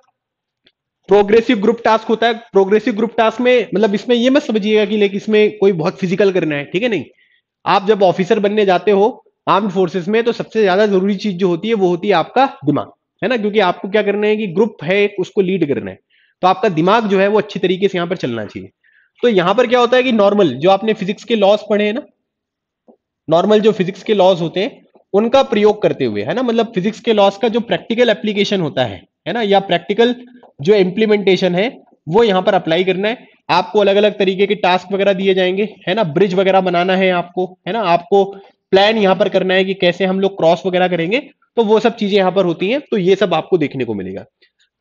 प्रोग्रेसिव ग्रुप टास्क होता है प्रोग्रेसिव ग्रुप टास्क में मतलब इसमें ये मत समझिएगा कि लेकिन इसमें कोई बहुत फिजिकल करना है ठीक है नहीं आप जब ऑफिसर बनने जाते हो आर्म्ड फोर्सेस में तो सबसे ज्यादा जरूरी चीज जो होती है वो होती है आपका दिमाग है ना क्योंकि आपको क्या करना है कि ग्रुप है उसको लीड करना है तो आपका दिमाग जो है वो अच्छी तरीके से यहाँ पर चलना चाहिए तो यहाँ पर क्या होता है कि नॉर्मल जो आपने फिजिक्स के लॉस पढ़े हैं ना नॉर्मल जो फिजिक्स के लॉस होते हैं उनका प्रयोग करते हुए है ना मतलब फिजिक्स के लॉस का जो प्रैक्टिकल एप्लीकेशन होता है है ना या प्रैक्टिकल जो इम्प्लीमेंटेशन है वो यहाँ पर अप्लाई करना है आपको अलग अलग तरीके के टास्क वगैरह दिए जाएंगे है ना ब्रिज वगैरह बनाना है आपको है ना आपको प्लान यहाँ पर करना है कि कैसे हम लोग क्रॉस वगैरह करेंगे तो वो सब चीजें यहाँ पर होती हैं तो ये सब आपको देखने को मिलेगा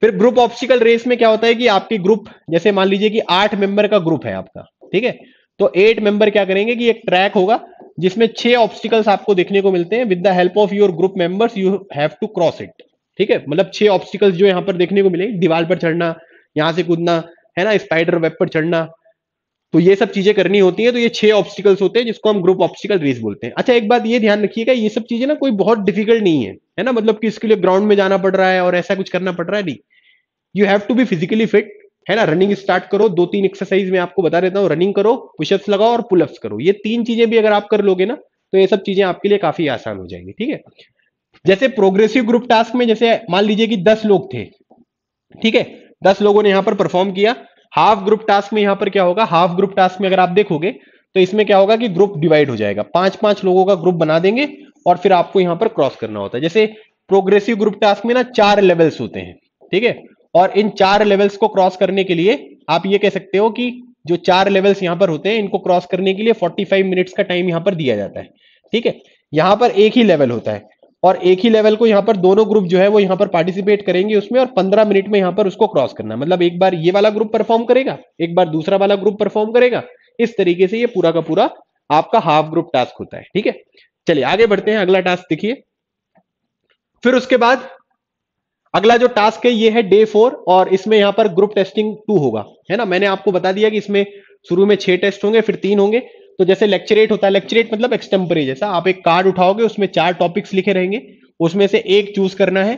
फिर ग्रुप ऑप्शिकल रेस में क्या होता है कि आपके ग्रुप जैसे मान लीजिए कि आठ मेंबर का ग्रुप है आपका ठीक है तो एट मेंबर क्या करेंगे कि एक ट्रैक होगा जिसमें छह ऑप्शिकल्स आपको देखने को मिलते हैं with the help of your group members you have to cross it ठीक है मतलब छह ऑप्शिकल्स जो यहां पर देखने को मिलेंगे दीवार पर चढ़ना यहां से कूदना है ना स्पाइडर वेब पर चढ़ना तो ये सब चीजें करनी होती है तो ये छह ऑप्शिकल्स होते हैं जिसको हम ग्रुप ऑप्शिकल रेस बोलते हैं अच्छा एक बात ये ध्यान रखिएगा ये सब चीजें ना कोई बहुत डिफिकल्ट नहीं है है ना मतलब कि इसके लिए ग्राउंड में जाना पड़ रहा है और ऐसा कुछ करना पड़ रहा है नहीं you have to be physically fit है ना रनिंग स्टार्ट करो दो तीन एक्सरसाइज में आपको बता देता हूँ रनिंग करो पुशअप्स लगाओ और पुलअप्स करो ये तीन चीजें भी अगर आप कर लोगे ना तो ये सब चीजें आपके लिए काफी आसान हो जाएंगी ठीक है जैसे प्रोग्रेसिव ग्रुप टास्क में जैसे मान लीजिए कि दस लोग थे ठीक है दस लोगों ने यहां पर परफॉर्म किया हाफ ग्रुप टास्क में यहां पर क्या होगा हाफ ग्रुप टास्क में अगर आप देखोगे तो इसमें क्या होगा कि ग्रुप डिवाइड हो जाएगा पांच पांच लोगों का ग्रुप बना देंगे और फिर आपको यहां पर क्रॉस करना होता है जैसे प्रोग्रेसिव ग्रुप टास्क में ना चार लेवल्स होते हैं ठीक है और इन चार लेवल्स को क्रॉस करने के लिए आप ये कह सकते हो कि जो चार लेवल्स यहां पर होते हैं इनको क्रॉस करने के लिए 45 मिनट्स का टाइम यहां पर दिया जाता है ठीक है यहां पर एक ही लेवल होता है और एक ही लेवल को यहां पर दोनों ग्रुप जो है वो यहां पर पार्टिसिपेट करेंगे उसमें और पंद्रह मिनट में यहां पर उसको क्रॉस करना मतलब एक बार ये वाला ग्रुप परफॉर्म करेगा एक बार दूसरा वाला ग्रुप परफॉर्म करेगा इस तरीके से ये पूरा का पूरा आपका हाफ ग्रुप टास्क होता है ठीक है चलिए आगे बढ़ते हैं अगला टास्क देखिए फिर उसके बाद अगला जो टास्क है ये है डे फोर और इसमें यहां पर ग्रुप टेस्टिंग टू होगा है ना मैंने आपको बता दिया कि इसमें शुरू में छह टेस्ट होंगे फिर तीन होंगे तो जैसे लेक्चरेट होता है लेक्चरेट मतलब एक्सटेम्परे जैसा आप एक कार्ड उठाओगे उसमें चार टॉपिक्स लिखे रहेंगे उसमें से एक चूज करना है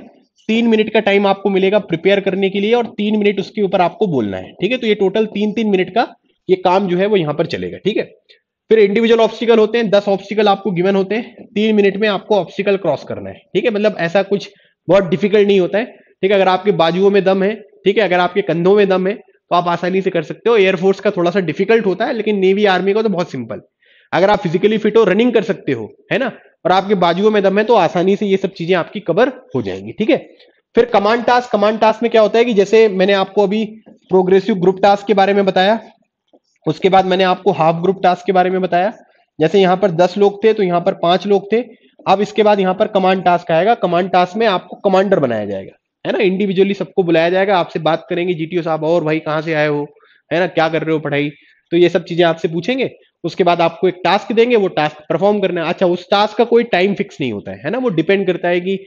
तीन मिनट का टाइम आपको मिलेगा प्रिपेयर करने के लिए और तीन मिनट उसके ऊपर आपको बोलना है ठीक है तो ये टोटल तीन तीन मिनट का ये काम जो है वो यहां पर चलेगा ठीक है फिर इंडिविजुअल ऑप्शिकल होते हैं दस ऑप्शिकल आपको गिवन होते हैं तीन मिनट में आपको ऑप्शिकल क्रॉस करना है ठीक है मतलब ऐसा कुछ बहुत डिफिकल्ट नहीं होता है ठीक है अगर आपके बाजुओं में दम है ठीक है अगर आपके कंधों में दम है तो आप आसानी से कर सकते हो एयरफोर्स का थोड़ा सा डिफिकल्ट होता है लेकिन नेवी आर्मी का तो बहुत सिंपल अगर आप फिजिकली फिट हो रनिंग कर सकते हो है ना और आपके बाजुओं में दम है तो आसानी से ये सब चीजें आपकी कवर हो जाएंगी ठीक है फिर कमांड टास्क कमांड टास्क में क्या होता है कि जैसे मैंने आपको अभी प्रोग्रेसिव ग्रुप टास्क के बारे में बताया उसके बाद मैंने आपको हाफ ग्रुप टास्क के बारे में बताया जैसे यहां पर दस लोग थे तो यहां पर पांच लोग थे अब इसके बाद यहां पर कमांड टास्क आएगा कमांड टास्क में आपको कमांडर बनाया जाएगा है ना इंडिविजुअली सबको बुलाया जाएगा आपसे बात करेंगे जीटीओ साहब और भाई कहां से आए हो है ना क्या कर रहे हो पढ़ाई तो ये सब चीजें आपसे पूछेंगे उसके बाद आपको एक टास्क देंगे वो टास्क परफॉर्म करना है अच्छा उस टास्क का कोई टाइम फिक्स नहीं होता है है ना वो डिपेंड करता है कि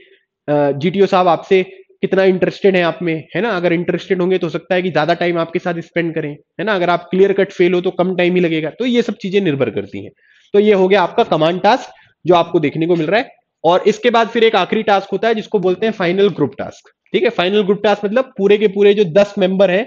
जीटीओ साहब आपसे कितना इंटरेस्टेड है आप में है ना अगर इंटरेस्टेड होंगे तो हो सकता है कि ज्यादा टाइम आपके साथ स्पेंड करें है ना अगर आप क्लियर कट फेल हो तो कम टाइम ही लगेगा तो ये सब चीजें निर्भर करती हैं तो ये हो गया आपका कमांड टास्क जो आपको देखने को मिल रहा है और इसके बाद फिर एक आखिरी टास्क होता है जिसको बोलते हैं फाइनल ग्रुप टास्क ठीक है फाइनल ग्रुप टास्क मतलब पूरे के पूरे जो दस मेंबर हैं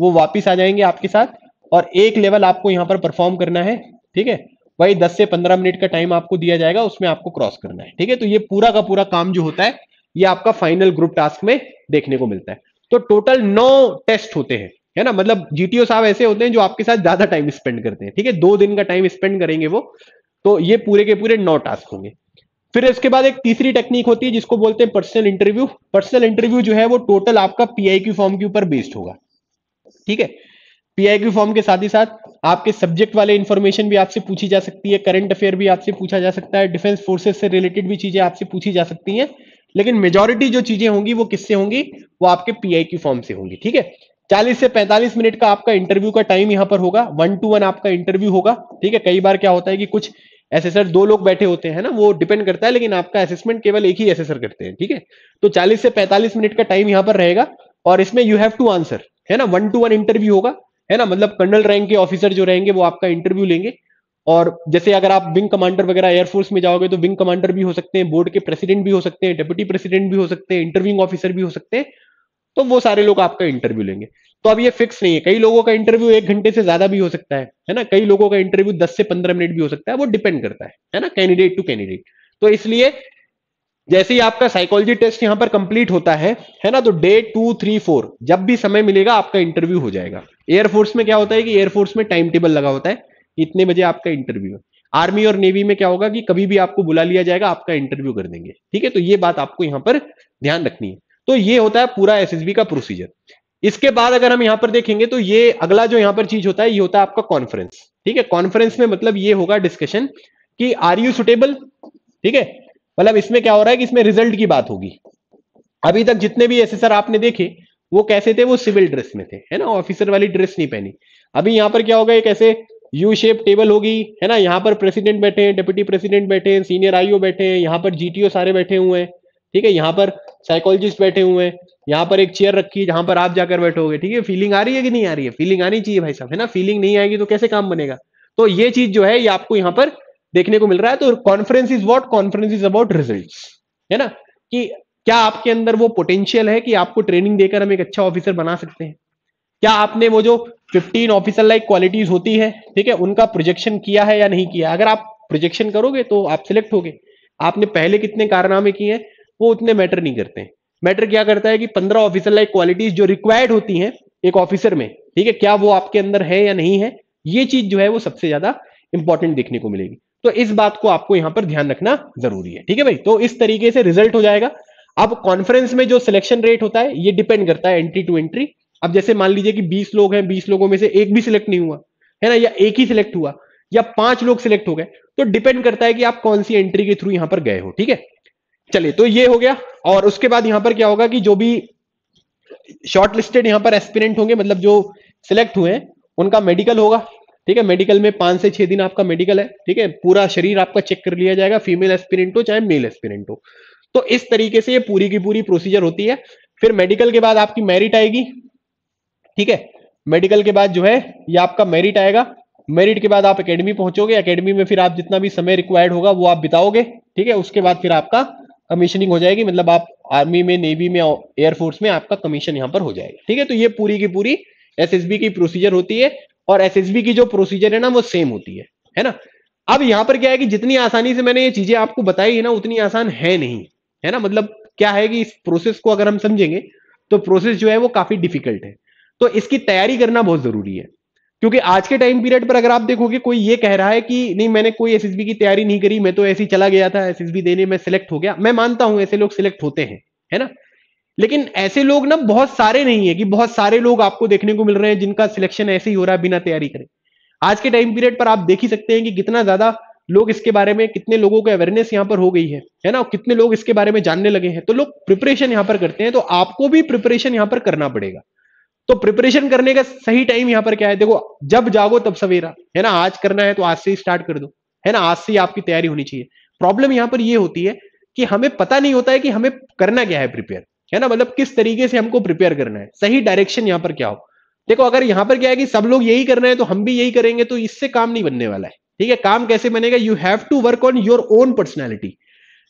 वो वापिस आ जाएंगे आपके साथ और एक लेवल आपको यहां पर परफॉर्म करना है ठीक है वही दस से पंद्रह मिनट का टाइम आपको दिया जाएगा उसमें आपको क्रॉस करना है ठीक है तो ये पूरा का पूरा काम जो होता है ये आपका फाइनल ग्रुप टास्क में देखने को मिलता है तो टोटल नौ टेस्ट होते हैं है ना मतलब जीटीओ साहब ऐसे होते हैं जो आपके साथ ज्यादा टाइम स्पेंड करते हैं ठीक है दो दिन का टाइम स्पेंड करेंगे वो तो ये पूरे के पूरे नौ टास्क होंगे फिर इसके बाद एक तीसरी टेक्निक होती है जिसको बोलते हैं पर्सनल इंटरव्यू पर्सनल इंटरव्यू जो है वो टोटल आपका पीआईक्यू फॉर्म के ऊपर बेस्ड होगा ठीक है पीआईक्यू फॉर्म के साथ ही साथ आपके सब्जेक्ट वाले इंफॉर्मेशन भी आपसे पूछी जा सकती है करंट अफेयर भी आपसे पूछा जा सकता है डिफेंस फोर्सेस से रिलेटेड भी चीजें आपसे पूछी जा सकती हैं लेकिन मेजोरिटी जो चीजें होंगी वो किससे होंगी वो आपके पीआईक्यू फॉर्म से होंगी ठीक है चालीस से पैंतालीस मिनट का आपका इंटरव्यू का टाइम यहां पर होगा वन टू वन आपका इंटरव्यू होगा ठीक है कई बार क्या होता है कि कुछ एसेसर दो लोग बैठे होते हैं ना वो डिपेंड करता है लेकिन आपका असेसमेंट केवल एक ही एसेसर करते हैं ठीक है तो 40 से 45 मिनट का टाइम यहां पर रहेगा और इसमें यू हैव टू आंसर है ना वन टू वन इंटरव्यू होगा है ना मतलब कर्नल रैंक के ऑफिसर जो रहेंगे वो आपका इंटरव्यू लेंगे और जैसे अगर आप विंग कमांडर वगैरह एयरफोर्स में जाओगे तो विंग कमांडर भी हो सकते हैं बोर्ड के प्रेसिडेंट भी हो सकते हैं डेप्यूटी प्रेसिडेंट भी हो सकते हैं इंटरव्यूइंग ऑफिसर भी हो सकते हैं तो वो सारे लोग आपका इंटरव्यू लेंगे तो अब ये फिक्स नहीं है कई लोगों का इंटरव्यू एक घंटे से ज्यादा भी हो सकता है है ना कई लोगों का इंटरव्यू दस से पंद्रह मिनट भी हो सकता है वो डिपेंड करता है है ना कैंडिडेट टू कैंडिडेट तो इसलिए जैसे ही आपका साइकोलॉजी टेस्ट यहां पर कंप्लीट होता है है ना तो डे टू थ्री फोर जब भी समय मिलेगा आपका इंटरव्यू हो जाएगा एयरफोर्स में क्या होता है कि एयरफोर्स में टाइम टेबल लगा होता है इतने बजे आपका इंटरव्यू है आर्मी और नेवी में क्या होगा कि कभी भी आपको बुला लिया जाएगा आपका इंटरव्यू कर देंगे ठीक है तो ये बात आपको यहां पर ध्यान रखनी है तो ये होता है पूरा एसएसबी का प्रोसीजर इसके बाद अगर हम यहां पर देखेंगे तो ये अगला जो यहां पर चीज होता है ये होता है आपका कॉन्फ्रेंस ठीक है कॉन्फ्रेंस में मतलब ये होगा डिस्कशन कि आर यू सुटेबल ठीक है मतलब इसमें क्या हो रहा है कि इसमें रिजल्ट की बात होगी अभी तक जितने भी एस आपने देखे वो कैसे थे वो सिविल ड्रेस में थे है ना ऑफिसर वाली ड्रेस नहीं पहनी अभी यहां पर क्या होगा एक ऐसे यू शेप टेबल होगी है ना यहाँ पर प्रेसिडेंट बैठे हैं डिप्यूटी प्रेसिडेंट बैठे हैं सीनियर आईओ बैठे हैं यहाँ पर जीटीओ सारे बैठे हुए हैं ठीक है यहाँ पर साइकोलॉजिस्ट बैठे हुए हैं यहाँ पर एक चेयर रखी है जहां पर आप जाकर बैठोगे ठीक है फीलिंग आ रही है कि नहीं आ रही है फीलिंग आनी चाहिए भाई साहब है ना फीलिंग नहीं आएगी तो कैसे काम बनेगा तो ये चीज जो है ये आपको यहाँ पर देखने को मिल रहा है तो conference is what conference is about result है ना कि क्या आपके अंदर वो पोटेंशियल है कि आपको ट्रेनिंग देकर हम एक अच्छा ऑफिसर बना सकते हैं क्या आपने वो जो 15 ऑफिसर लाइक क्वालिटीज होती है ठीक है उनका प्रोजेक्शन किया है या नहीं किया अगर आप प्रोजेक्शन करोगे तो आप सिलेक्ट होगे आपने पहले कितने कारनामे किए हैं वो उतने मैटर नहीं करते मैटर क्या करता है कि पंद्रह ऑफिसर लाइक क्वालिटीज जो रिक्वायर्ड होती हैं एक ऑफिसर में ठीक है क्या वो आपके अंदर है या नहीं है ये चीज जो है वो सबसे ज्यादा इंपॉर्टेंट देखने को मिलेगी तो इस बात को आपको यहां पर ध्यान रखना जरूरी है ठीक है भाई तो इस तरीके से रिजल्ट हो जाएगा अब कॉन्फ्रेंस में जो सिलेक्शन रेट होता है ये डिपेंड करता है एंट्री टू एंट्री अब जैसे मान लीजिए कि 20 लोग हैं 20 लोगों में से एक भी सिलेक्ट नहीं हुआ है ना या एक ही सिलेक्ट हुआ या पांच लोग सिलेक्ट हो गए तो डिपेंड करता है कि आप कौन सी एंट्री के थ्रू यहां पर गए हो ठीक है चलिए तो ये हो गया और उसके बाद यहां पर क्या होगा कि जो भी शॉर्ट लिस्टेड यहां पर एस्पिरेंट होंगे मतलब जो सिलेक्ट हुए हैं उनका मेडिकल होगा ठीक है मेडिकल में पांच से छह दिन आपका मेडिकल है ठीक है पूरा शरीर आपका चेक कर लिया जाएगा फीमेल एस्पिरेंट हो चाहे मेल एस्पिरेंट हो तो इस तरीके से ये पूरी की पूरी प्रोसीजर होती है फिर मेडिकल के बाद आपकी मेरिट आएगी ठीक है मेडिकल के बाद जो है ये आपका मेरिट आएगा मेरिट के बाद आप एकेडमी पहुंचोगे एकेडमी में फिर आप जितना भी समय रिक्वायर्ड होगा वो आप बिताओगे ठीक है उसके बाद फिर आपका कमीशनिंग हो जाएगी मतलब आप आर्मी में नेवी में एयरफोर्स में आपका कमीशन यहाँ पर हो जाएगा ठीक है तो ये पूरी की पूरी एस की प्रोसीजर होती है और एस की जो प्रोसीजर है ना वो सेम होती है है ना अब यहाँ पर क्या है कि जितनी आसानी से मैंने ये चीजें आपको बताई है ना उतनी आसान है नहीं है ना मतलब क्या है कि इस प्रोसेस को अगर हम समझेंगे तो प्रोसेस जो है वो काफी डिफिकल्ट है तो इसकी तैयारी करना बहुत जरूरी है क्योंकि आज के टाइम पीरियड पर अगर आप देखोगे कोई ये कह रहा है कि नहीं मैंने कोई एस की तैयारी नहीं करी मैं तो ऐसे ही चला गया था एस देने में सिलेक्ट हो गया मैं मानता हूं ऐसे लोग सिलेक्ट होते हैं है ना लेकिन ऐसे लोग ना बहुत सारे नहीं है कि बहुत सारे लोग आपको देखने को मिल रहे हैं जिनका सिलेक्शन ऐसे ही हो रहा है बिना तैयारी करे आज के टाइम पीरियड पर आप देख ही सकते हैं कि कितना ज्यादा लोग इसके बारे में कितने लोगों को अवेयरनेस यहाँ पर हो गई है है ना कितने लोग इसके बारे में जानने लगे हैं तो लोग प्रिपरेशन यहां पर करते हैं तो आपको भी प्रिपरेशन यहाँ पर करना पड़ेगा तो प्रिपरेशन करने का सही टाइम यहां पर क्या है देखो जब जागो तब सवेरा है ना आज करना है तो आज से ही स्टार्ट कर दो है ना आज से ही आपकी तैयारी होनी चाहिए प्रॉब्लम यहां पर यह होती है कि हमें पता नहीं होता है कि हमें करना क्या है प्रिपेयर है ना मतलब किस तरीके से हमको प्रिपेयर करना है सही डायरेक्शन यहां पर क्या हो देखो अगर यहां पर क्या है कि सब लोग यही कर रहे हैं तो हम भी यही करेंगे तो इससे काम नहीं बनने वाला है ठीक है काम कैसे बनेगा you have to work on your own personality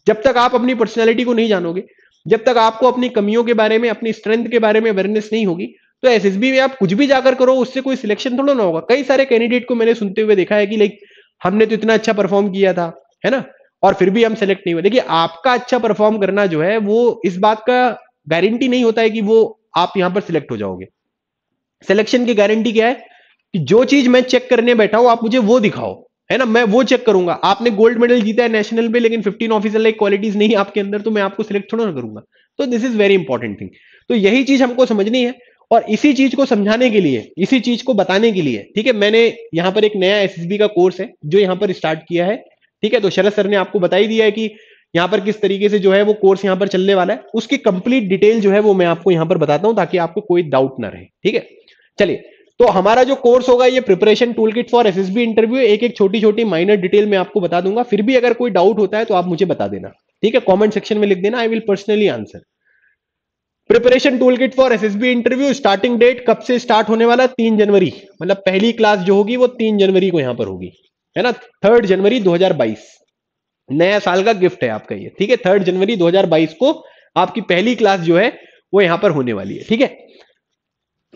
जब तक आप अपनी पर्सनैलिटी को नहीं जानोगे जब तक आपको अपनी कमियों के बारे में अपनी स्ट्रेंथ के बारे में अवेयरनेस नहीं होगी तो एस में आप कुछ भी जाकर करो उससे कोई सिलेक्शन थोड़ा ना होगा कई सारे कैंडिडेट को मैंने सुनते हुए देखा है कि लाइक हमने तो इतना अच्छा परफॉर्म किया था है ना और फिर भी हम सेलेक्ट नहीं हुए देखिए आपका अच्छा परफॉर्म करना जो है वो इस बात का गारंटी नहीं होता है कि वो आप यहाँ पर सिलेक्ट हो जाओगे सिलेक्शन की गारंटी क्या है कि जो चीज मैं चेक करने बैठा हूं आप मुझे वो दिखाओ है ना मैं वो चेक करूंगा आपने गोल्ड मेडल जीता है नेशनल में लेकिन 15 ऑफिसर लाइक क्वालिटीज नहीं आपके अंदर तो मैं आपको सिलेक्ट थोड़ा ना करूंगा तो this is very important thing तो यही चीज हमको समझनी है और इसी चीज को समझाने के लिए इसी चीज को बताने के लिए ठीक है मैंने यहाँ पर एक नया एस का कोर्स है जो यहाँ पर स्टार्ट किया है ठीक है तो शरद सर ने आपको बताई दिया है कि यहाँ पर किस तरीके से जो है वो कोर्स यहाँ पर चलने वाला है उसकी कंप्लीट डिटेल जो है वो मैं आपको यहाँ पर बताता हूँ ताकि आपको कोई डाउट ना रहे ठीक है चलिए तो हमारा जो कोर्स होगा ये preparation tool kit for S interview एक एक छोटी छोटी माइनर डिटेल मैं आपको बता दूंगा फिर भी अगर कोई डाउट होता है तो आप मुझे बता देना ठीक है कॉमेंट सेक्शन में लिख देना I will personally answer preparation tool kit for S interview starting date कब से स्टार्ट होने वाला तीन जनवरी मतलब पहली क्लास जो होगी वो तीन जनवरी को यहां पर होगी है ना थर्ड जनवरी 2022 नया साल का गिफ्ट है आपका ये ठीक है थर्ड जनवरी 2022 को आपकी पहली क्लास जो है वो यहां पर होने वाली है ठीक है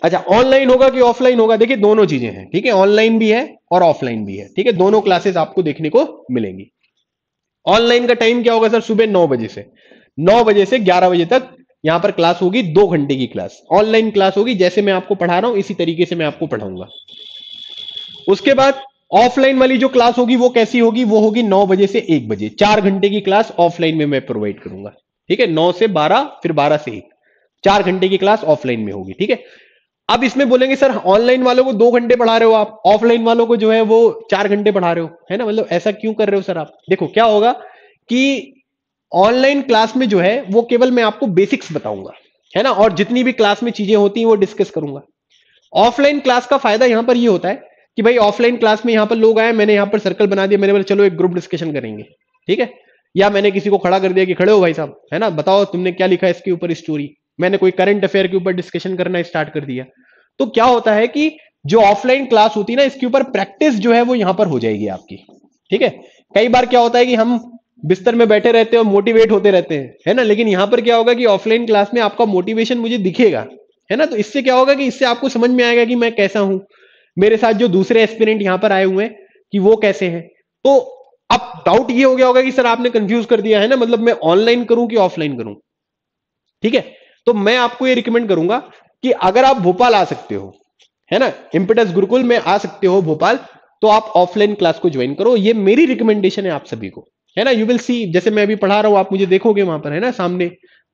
अच्छा ऑनलाइन होगा कि ऑफलाइन होगा देखिए दोनों चीजें हैं ठीक है ऑनलाइन भी है और ऑफलाइन भी है ठीक है दोनों क्लासेस आपको देखने को मिलेंगी ऑनलाइन का टाइम क्या होगा सर सुबह नौ बजे से नौ बजे से ग्यारह बजे तक यहां पर क्लास होगी दो घंटे की क्लास ऑनलाइन क्लास होगी जैसे मैं आपको पढ़ा रहा हूं इसी तरीके से मैं आपको पढ़ाऊंगा उसके बाद ऑफलाइन वाली जो क्लास होगी वो कैसी होगी वो होगी नौ बजे से एक बजे चार घंटे की क्लास ऑफलाइन में मैं प्रोवाइड करूंगा ठीक है नौ से बारह फिर बारह से एक चार घंटे की क्लास ऑफलाइन में होगी ठीक है अब इसमें बोलेंगे सर ऑनलाइन वालों को दो घंटे पढ़ा रहे हो आप ऑफलाइन वालों को जो है वो चार घंटे पढ़ा रहे हो है ना मतलब ऐसा क्यों कर रहे हो सर आप देखो क्या होगा कि ऑनलाइन क्लास में जो है वो केवल मैं आपको बेसिक्स बताऊंगा है ना और जितनी भी क्लास में चीजें होती हैं वो डिस्कस करूंगा ऑफलाइन क्लास का फायदा यहां पर ये यह होता है कि भाई ऑफलाइन क्लास में यहां पर लोग आए मैंने यहां पर सर्कल बना दिया मैंने बोला चलो एक ग्रुप डिस्कशन करेंगे ठीक है या मैंने किसी को खड़ा कर दिया कि खड़े हो भाई साहब है ना बताओ तुमने क्या लिखा इसके ऊपर स्टोरी मैंने कोई करंट अफेयर के ऊपर डिस्कशन करना स्टार्ट कर दिया तो क्या होता है कि जो ऑफलाइन क्लास होती है ना इसके ऊपर प्रैक्टिस जो है वो यहां पर हो जाएगी आपकी ठीक है कई बार क्या होता है कि हम बिस्तर में बैठे रहते हैं और मोटिवेट होते रहते हैं है ना लेकिन यहाँ पर क्या होगा कि ऑफलाइन क्लास में आपका मोटिवेशन मुझे दिखेगा है ना तो इससे क्या होगा कि इससे आपको समझ में आएगा कि मैं कैसा हूं मेरे साथ जो दूसरे एक्सपेरेंट यहाँ पर आए हुए हैं कि वो कैसे हैं तो अब डाउट ये हो गया होगा कि सर आपने कंफ्यूज कर दिया है ना मतलब मैं ऑनलाइन करूं कि ऑफलाइन करूं ठीक है तो मैं आपको ये रिकमेंड करूंगा कि अगर आप भोपाल आ सकते हो है ना इम्पिटस गुरुकुल में आ सकते हो भोपाल तो आप ऑफलाइन क्लास को ज्वाइन करो ये मेरी रिकमेंडेशन है आप सभी को है ना यू विल सी जैसे मैं अभी पढ़ा रहा हूँ आप मुझे देखोगे वहां पर है ना सामने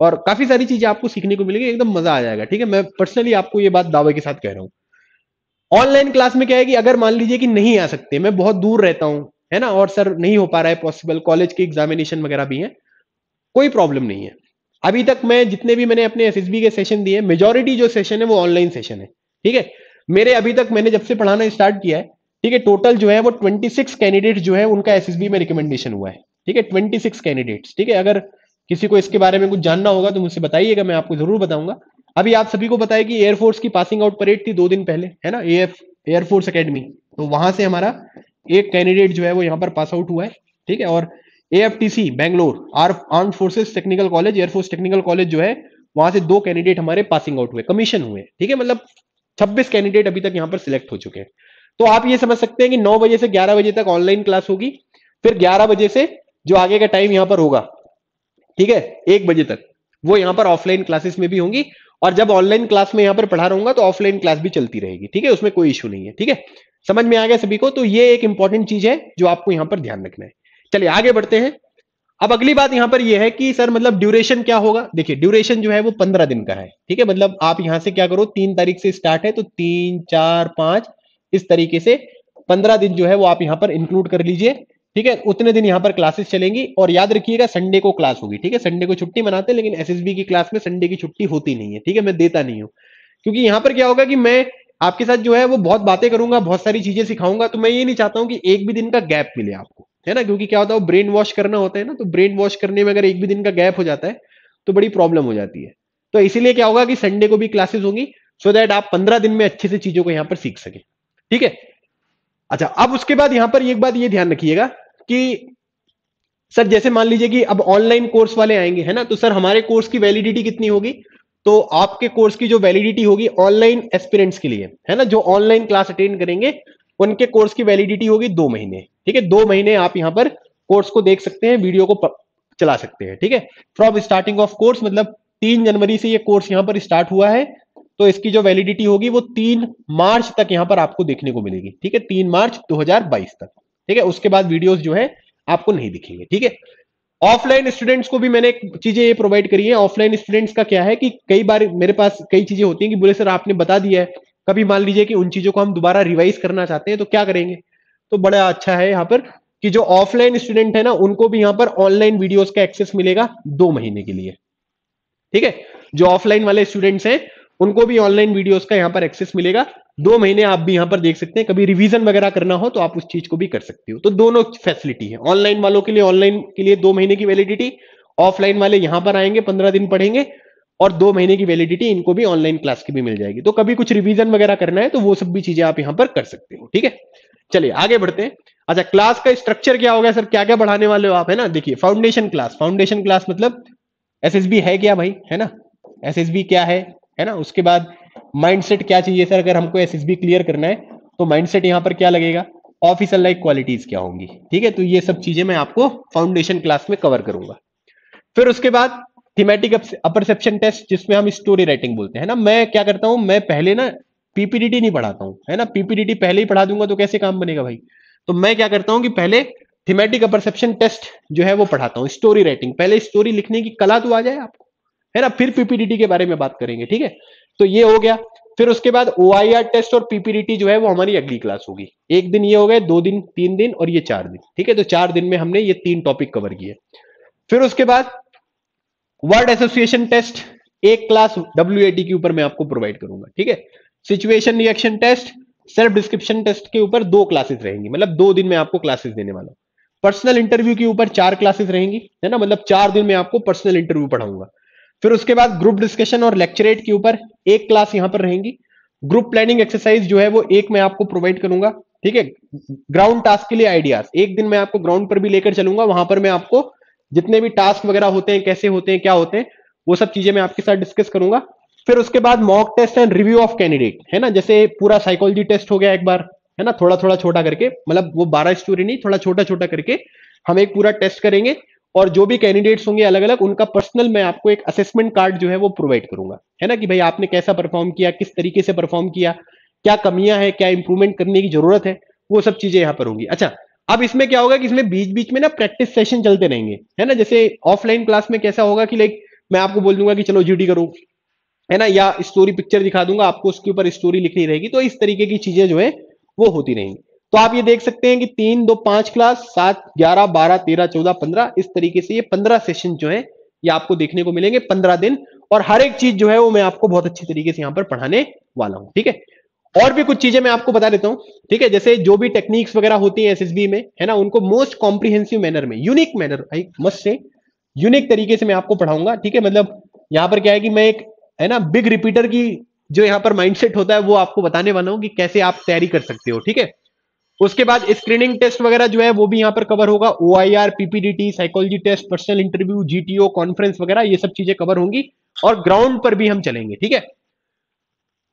और काफी सारी चीजें आपको सीखने को मिलेंगी एकदम मजा आ जाएगा ठीक है मैं पर्सनली आपको ये बात दावे के साथ कह रहा हूँ ऑनलाइन क्लास में क्या है कि अगर मान लीजिए कि नहीं आ सकते मैं बहुत दूर रहता हूँ है ना और सर नहीं हो पा रहा है पॉसिबल कॉलेज के एग्जामिनेशन वगैरह भी है कोई प्रॉब्लम नहीं है अभी तक मैं जितने भी मैंने अपने एस के सेशन दिए मेजोरिटी जो सेशन है वो ऑनलाइन सेशन है ठीक है मेरे अभी तक मैंने जब से पढ़ाना स्टार्ट किया है ठीक है टोटल जो है वो 26 कैंडिडेट जो है उनका एस में रिकमेंडेशन हुआ है ठीक है ट्वेंटी सिक्स कैंडिडेट्स ठीक है अगर किसी को इसके बारे में कुछ जानना होगा तो मुझसे बताइएगा मैं आपको जरूर बताऊंगा अभी आप सभी को बताया कि एयरफोर्स की पासिंग आउट परेड थी दो दिन पहले है ना एफ एयरफोर्स अकेडमी तो वहां से हमारा एक कैंडिडेट जो है वो यहाँ पर पास आउट हुआ है ठीक है और A F T C Bangalore arm forces technical college air force technical college जो है वहां से दो कैंडिडेट हमारे पासिंग आउट हुए कमीशन हुए ठीक है मतलब 26 कैंडिडेट अभी तक यहाँ पर सिलेक्ट हो चुके हैं तो आप ये समझ सकते हैं कि 9 बजे से 11 बजे तक ऑनलाइन क्लास होगी फिर 11 बजे से जो आगे का टाइम यहां पर होगा ठीक है एक बजे तक वो यहां पर ऑफलाइन क्लासेस में भी होंगी और जब ऑनलाइन क्लास में यहां पर पढ़ा रहूंगा तो ऑफलाइन क्लास भी चलती रहेगी ठीक है उसमें कोई इश्यू नहीं है ठीक है समझ में आ गया सभी को तो ये एक इंपॉर्टेंट चीज है जो आपको यहां पर ध्यान रखना है चलिए आगे बढ़ते हैं अब अगली बात यहां पर यह है कि सर मतलब ड्यूरेशन क्या होगा देखिए ड्यूरेशन जो है वो पंद्रह दिन का है ठीक है मतलब आप यहां से क्या करो तीन तारीख से स्टार्ट है तो तीन चार पांच इस तरीके से पंद्रह दिन जो है वो आप यहां पर इंक्लूड कर लीजिए ठीक है उतने दिन यहाँ पर क्लासेस चलेंगी और याद रखिएगा संडे को क्लास होगी ठीक है संडे को छुट्टी मनाते हैं लेकिन एसएसबी की क्लास में संडे की छुट्टी होती नहीं है ठीक है मैं देता नहीं हूँ क्योंकि यहां पर क्या होगा कि मैं आपके साथ जो है वो बहुत बातें करूंगा बहुत सारी चीजें सिखाऊंगा तो मैं ये नहीं चाहता हूँ कि एक भी दिन का गैप मिले आपको है ना क्योंकि क्या होता है ब्रेन वॉश करना होता है ना तो ब्रेन वॉश करने में अगर एक भी दिन का गैप हो जाता है तो बड़ी प्रॉब्लम हो जाती है तो इसीलिए क्या होगा कि संडे को भी क्लासेस होंगी सो so दैट आप पंद्रह दिन में अच्छे से चीजों को यहाँ पर सीख सके ठीक है अच्छा अब उसके बाद यहां पर एक बात ये ध्यान रखिएगा कि सर जैसे मान लीजिए कि अब ऑनलाइन कोर्स वाले आएंगे है ना तो सर हमारे कोर्स की वैलिडिटी कितनी होगी तो आपके कोर्स की जो वैलिडिटी होगी ऑनलाइन एस्पिरेंट्स के लिए है ना जो ऑनलाइन क्लास अटेंड करेंगे उनके कोर्स की वैलिडिटी होगी दो महीने ठीक है दो महीने आप यहाँ पर कोर्स को देख सकते हैं वीडियो को चला सकते हैं ठीक है फ्रॉम स्टार्टिंग ऑफ कोर्स मतलब तीन जनवरी से ये कोर्स यहाँ पर स्टार्ट हुआ है तो इसकी जो वैलिडिटी होगी वो तीन मार्च तक यहां पर आपको देखने को मिलेगी ठीक है तीन मार्च 2022 तक ठीक है उसके बाद वीडियोस जो है आपको नहीं दिखेंगे ठीक है ऑफलाइन स्टूडेंट्स को भी मैंने चीजें ये प्रोवाइड करी है ऑफलाइन स्टूडेंट्स का क्या है कि कई बार मेरे पास कई चीजें होती हैं कि बोले सर आपने बता दिया है कभी मान लीजिए कि उन चीजों को हम दोबारा रिवाइज करना चाहते हैं तो क्या करेंगे तो बड़ा अच्छा है यहाँ पर कि जो ऑफलाइन स्टूडेंट है ना उनको भी यहाँ पर ऑनलाइन वीडियोस का एक्सेस मिलेगा दो महीने के लिए ठीक है जो ऑफलाइन वाले स्टूडेंट्स हैं उनको भी ऑनलाइन वीडियोस का यहाँ पर एक्सेस मिलेगा दो महीने आप भी यहाँ पर देख सकते हैं कभी रिवीजन वगैरह करना हो तो आप उस चीज को भी कर सकते हो तो दोनों फैसिलिटी है ऑनलाइन वालों के लिए ऑनलाइन के लिए दो महीने की वैलिडिटी ऑफलाइन वाले यहां पर आएंगे पंद्रह दिन पढ़ेंगे और दो महीने की वैलिडिटी इनको भी ऑनलाइन क्लास की भी मिल जाएगी तो कभी कुछ रिविजन वगैरह करना है तो वो सब भी चीजें आप यहाँ पर कर सकते हो ठीक है चलिए आगे बढ़ते हैं अच्छा क्लास का स्ट्रक्चर क्या होगा सर क्या क्या बढ़ाने वाले हो आप है ना देखिए फाउंडेशन क्लास फाउंडेशन क्लास मतलब एस है क्या भाई है ना एस क्या है है ना उसके बाद माइंडसेट क्या चाहिए सर अगर हमको एस क्लियर करना है तो माइंडसेट यहाँ पर क्या लगेगा ऑफिसर लाइक क्वालिटीज क्या होंगी ठीक है तो ये सब चीजें मैं आपको फाउंडेशन क्लास में कवर करूंगा फिर उसके बाद थीमेटिक अपरसेप्शन टेस्ट जिसमें हम स्टोरी राइटिंग बोलते हैं ना मैं क्या करता हूँ मैं पहले ना पीपीडीटी नहीं पढ़ाता हूँ है ना पीपीडीटी पहले ही पढ़ा दूंगा तो कैसे काम बनेगा भाई तो मैं क्या करता हूँ कि पहले थीमेटिक अपरसेप्शन टेस्ट जो है वो पढ़ाता हूँ स्टोरी राइटिंग पहले स्टोरी लिखने की कला तो आ जाए आपको है ना फिर पीपीडीटी के बारे में बात करेंगे ठीक है तो ये हो गया फिर उसके बाद ओ टेस्ट और पीपीडीटी जो है वो हमारी अगली क्लास होगी एक दिन ये हो गए दो दिन तीन दिन और ये चार दिन ठीक है तो चार दिन में हमने ये तीन टॉपिक कवर किए फिर उसके बाद वर्ड एसोसिएशन टेस्ट एक क्लास डब्ल्यू के ऊपर मैं आपको प्रोवाइड करूंगा ठीक है situation reaction test self description test के ऊपर दो क्लासेस रहेंगी मतलब दो दिन में आपको क्लासेस देने वाला पर्सनल इंटरव्यू के ऊपर चार क्लासेस रहेंगी है ना मतलब चार दिन में आपको पर्सनल इंटरव्यू पढ़ाऊंगा फिर उसके बाद ग्रुप डिस्कशन और लेक्चरेट के ऊपर एक क्लास यहां पर रहेंगी ग्रुप प्लानिंग एक्सरसाइज जो है वो एक मैं आपको प्रोवाइड करूंगा ठीक है ग्राउंड टास्क के लिए आइडियाज एक दिन मैं आपको ग्राउंड पर भी लेकर चलूंगा वहां पर मैं आपको जितने भी टास्क वगैरह होते हैं कैसे होते हैं क्या होते हैं वो सब चीजें मैं आपके साथ डिस्कस करूंगा फिर उसके बाद mock test and review of candidate है ना जैसे पूरा साइकोलॉजी टेस्ट हो गया एक बार है ना थोड़ा थोड़ा छोटा करके मतलब वो बारह स्टोरी नहीं थोड़ा छोटा छोटा करके हम एक पूरा टेस्ट करेंगे और जो भी कैंडिडेट्स होंगे अलग अलग उनका पर्सनल मैं आपको एक असेसमेंट कार्ड जो है वो प्रोवाइड करूंगा है ना कि भाई आपने कैसा परफॉर्म किया किस तरीके से परफॉर्म किया क्या कमियां हैं क्या इंप्रूवमेंट करने की जरूरत है वो सब चीजें यहाँ पर होंगी अच्छा अब इसमें क्या होगा कि इसमें बीच बीच में ना प्रैक्टिस सेशन चलते रहेंगे है ना जैसे ऑफलाइन क्लास में कैसा होगा कि लाइक मैं आपको बोल दूंगा कि चलो जीडी करो है ना या स्टोरी पिक्चर दिखा दूंगा आपको उसके ऊपर स्टोरी लिखनी रहेगी तो इस तरीके की चीजें जो है वो होती रहेंगी तो आप ये देख सकते हैं कि तीन दो पांच क्लास सात ग्यारह बारह तेरह चौदह पंद्रह इस तरीके से ये पंद्रह सेशन जो है ये आपको देखने को मिलेंगे पंद्रह दिन और हर एक चीज जो है वो मैं आपको बहुत अच्छी तरीके से यहां पर पढ़ाने वाला हूं ठीक है और भी कुछ चीजें मैं आपको बता देता हूं ठीक है जैसे जो भी टेक्निक्स वगैरह होती है एस में है ना उनको मोस्ट कॉम्प्रीहेंसिव मैनर में यूनिक मैनर आई मस्ट से यूनिक तरीके से मैं आपको पढ़ाऊंगा ठीक है मतलब यहां पर क्या है कि मैं एक है ना बिग रिपीटर की जो यहां पर माइंडसेट होता है वो आपको बताने वाला हूं कि कैसे आप तैयारी कर सकते हो ठीक है उसके बाद स्क्रीनिंग टेस्ट वगैरह जो है वो भी यहाँ पर कवर होगा O I R PPDT psychology test personal interview GTO conference वगैरह ये सब चीजें कवर होंगी और ग्राउंड पर भी हम चलेंगे ठीक है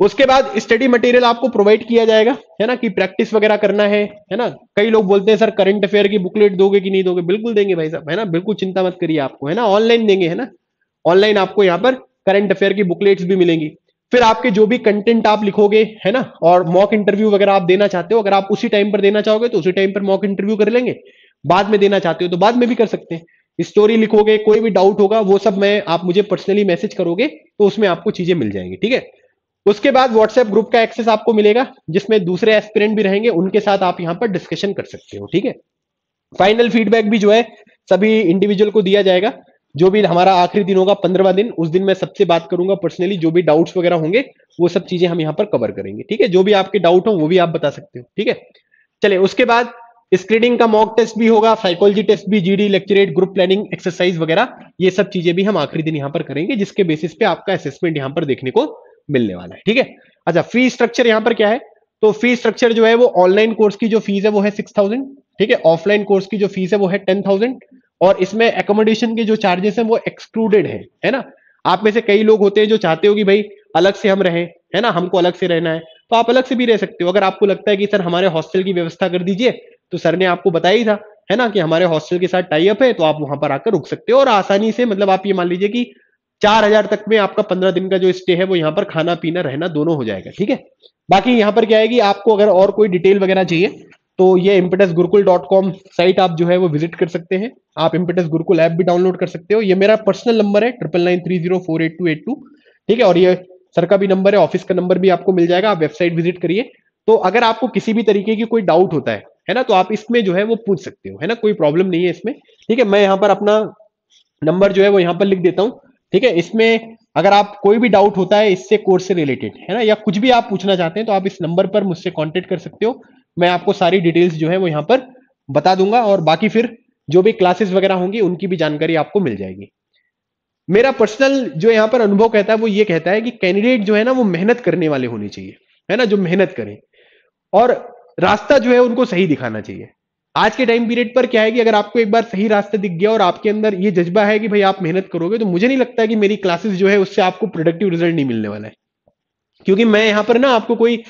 उसके बाद स्टडी मटेरियल आपको प्रोवाइड किया जाएगा है ना कि प्रैक्टिस वगैरह करना है है ना कई लोग बोलते हैं सर करंट अफेयर की बुकलेट दोगे कि नहीं दोगे बिल्कुल देंगे भाई साहब है ना बिल्कुल चिंता मत करिए आपको है ना ऑनलाइन देंगे है ना ऑनलाइन आपको यहाँ पर करंट अफेयर की बुकलेट्स भी मिलेंगी फिर आपके जो भी कंटेंट आप लिखोगे है ना और मॉक इंटरव्यू वगैरह आप देना चाहते हो अगर आप उसी टाइम पर देना चाहोगे तो उसी टाइम पर मॉक इंटरव्यू कर लेंगे बाद में देना चाहते हो तो बाद में भी कर सकते हैं स्टोरी लिखोगे कोई भी डाउट होगा वो सब मैं आप मुझे पर्सनली मैसेज करोगे तो उसमें आपको चीजें मिल जाएंगी ठीक है उसके बाद व्हाट्सएप ग्रुप का एक्सेस आपको मिलेगा जिसमें दूसरे एस्पिरेंट भी रहेंगे उनके साथ आप यहाँ पर डिस्कशन कर सकते हो ठीक है फाइनल फीडबैक भी जो है सभी इंडिविजुअल को दिया जाएगा जो भी हमारा आखिरी दिन होगा पंद्रवा दिन उस दिन मैं सबसे बात करूंगा पर्सनली जो भी डाउट्स वगैरह होंगे वो सब चीजें हम यहाँ पर कवर करेंगे ठीक है जो भी आपके डाउट हो वो भी आप बता सकते हो ठीक है चले उसके बाद स्क्रीनिंग का मॉक टेस्ट भी होगा साइकोलॉजी टेस्ट भी GD lecturette group planning exercise वगैरह ये सब चीजें भी हम आखिरी दिन यहाँ पर करेंगे जिसके बेसिस पे आपका असेसमेंट यहाँ पर देखने को मिलने वाला है ठीक है अच्छा फी स्ट्रक्चर यहाँ पर क्या है तो फी स्ट्रक्चर जो है वो ऑनलाइन कोर्स की जो फीस है वो है सिक्स थाउजेंड ठीक है ऑफलाइन कोर्स की जो फीस है वो है टेन थाउजेंड और इसमें एकोमोडेशन के जो चार्जेस हैं वो एक्सक्लूडेड है है ना आप में से कई लोग होते हैं जो चाहते हो कि भाई अलग से हम रहें है ना हमको अलग से रहना है तो आप अलग से भी रह सकते हो अगर आपको लगता है कि सर हमारे हॉस्टल की व्यवस्था कर दीजिए तो सर ने आपको बताया ही था है ना कि हमारे हॉस्टल के साथ टाइप है तो आप वहां पर आकर रुक सकते हो और आसानी से मतलब आप ये मान लीजिए कि चार हजार तक में आपका पंद्रह दिन का जो स्टे है वो यहाँ पर खाना पीना रहना दोनों हो जाएगा ठीक है बाकी यहाँ पर क्या है कि आपको अगर और कोई डिटेल वगैरह चाहिए तो ये impetus Gurukul dot com site आप जो है वो विजिट कर सकते हैं आप इम्पिटस गुरुकुल ऐप भी डाउनलोड कर सकते हो ये मेरा पर्सनल नंबर है triple nine three zero four eight two eight two ठीक है और ये सर का भी नंबर है ऑफिस का नंबर भी आपको मिल जाएगा आप वेबसाइट विजिट करिए तो अगर आपको किसी भी तरीके की कोई डाउट होता है है ना तो आप इसमें जो है वो पूछ सकते हो है ना कोई प्रॉब्लम नहीं है इसमें ठीक है मैं यहाँ पर अपना नंबर जो है वो यहाँ पर लिख देता हूँ ठीक है इसमें अगर आप कोई भी डाउट होता है इससे कोर्स से रिलेटेड है ना या कुछ भी आप पूछना चाहते हैं तो आप इस नंबर पर मुझसे कॉन्टेक्ट कर सकते हो मैं आपको सारी डिटेल्स जो है वो यहाँ पर बता दूंगा और बाकी फिर जो भी क्लासेस वगैरह होंगी उनकी भी जानकारी आपको मिल जाएगी मेरा पर्सनल जो यहाँ पर अनुभव कहता है वो ये कहता है कि कैंडिडेट जो है ना वो मेहनत करने वाले होने चाहिए है ना जो मेहनत करें और रास्ता जो है उनको सही दिखाना चाहिए आज के टाइम पीरियड पर क्या है कि अगर आपको एक बार सही रास्ता दिख गया और आपके अंदर ये जज्बा है कि भाई आप मेहनत करोगे तो मुझे नहीं लगता कि मेरी क्लासेस जो है उससे आपको प्रोडक्टिव रिजल्ट नहीं मिलने वाला है क्योंकि मैं यहाँ पर ना आपको कोई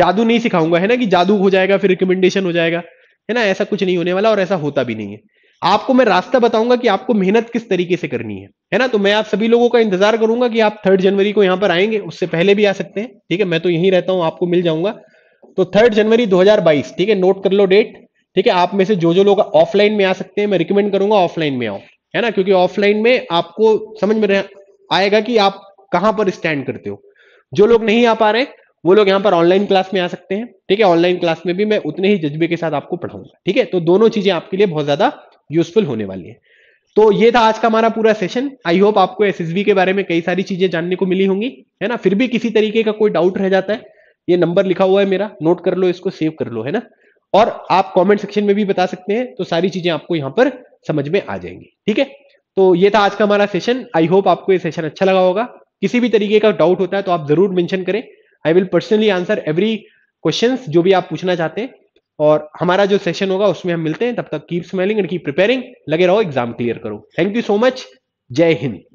जादू नहीं सिखाऊंगा है ना कि जादू हो जाएगा फिर रिकमेंडेशन हो जाएगा है ना ऐसा कुछ नहीं होने वाला और ऐसा होता भी नहीं है आपको मैं रास्ता बताऊंगा कि आपको मेहनत किस तरीके से करनी है है ना तो मैं आप सभी लोगों का इंतजार करूंगा कि आप थर्ड जनवरी को यहां पर आएंगे उससे पहले भी आ सकते हैं ठीक है मैं तो यहीं रहता हूं आपको मिल जाऊंगा तो थर्ड जनवरी 2022 ठीक है नोट कर लो डेट ठीक है आप में से जो जो लोग ऑफलाइन में आ सकते हैं मैं रिकमेंड करूंगा ऑफलाइन में आओ है ना क्योंकि ऑफलाइन में आपको समझ में आएगा कि आप कहां पर स्टैंड करते हो जो लोग नहीं आ पा रहे वो लोग यहाँ पर ऑनलाइन क्लास में आ सकते हैं ठीक है ऑनलाइन क्लास में भी मैं उतने ही जज्बे के साथ आपको पढ़ाऊंगा ठीक है तो दोनों चीजें आपके लिए बहुत ज्यादा यूजफुल होने वाली है तो ये था आज का हमारा पूरा सेशन आई होप आपको एस के बारे में कई सारी चीजें जानने को मिली होंगी है ना फिर भी किसी तरीके का कोई डाउट रह जाता है ये नंबर लिखा हुआ है मेरा नोट कर लो इसको सेव कर लो है ना और आप कमेंट सेक्शन में भी बता सकते हैं तो सारी चीजें आपको यहाँ पर समझ में आ जाएंगी ठीक है तो ये था आज का हमारा सेशन आई होप आपको ये सेशन अच्छा लगा होगा किसी भी तरीके का डाउट होता है तो आप जरूर मेंशन करें I will personally answer every question जो भी आप पूछना चाहते हैं और हमारा जो सेशन होगा उसमें हम मिलते हैं तब तक keep smiling and keep preparing लगे रहो एग्जाम क्लियर करो थैंक यू सो मच जय हिंद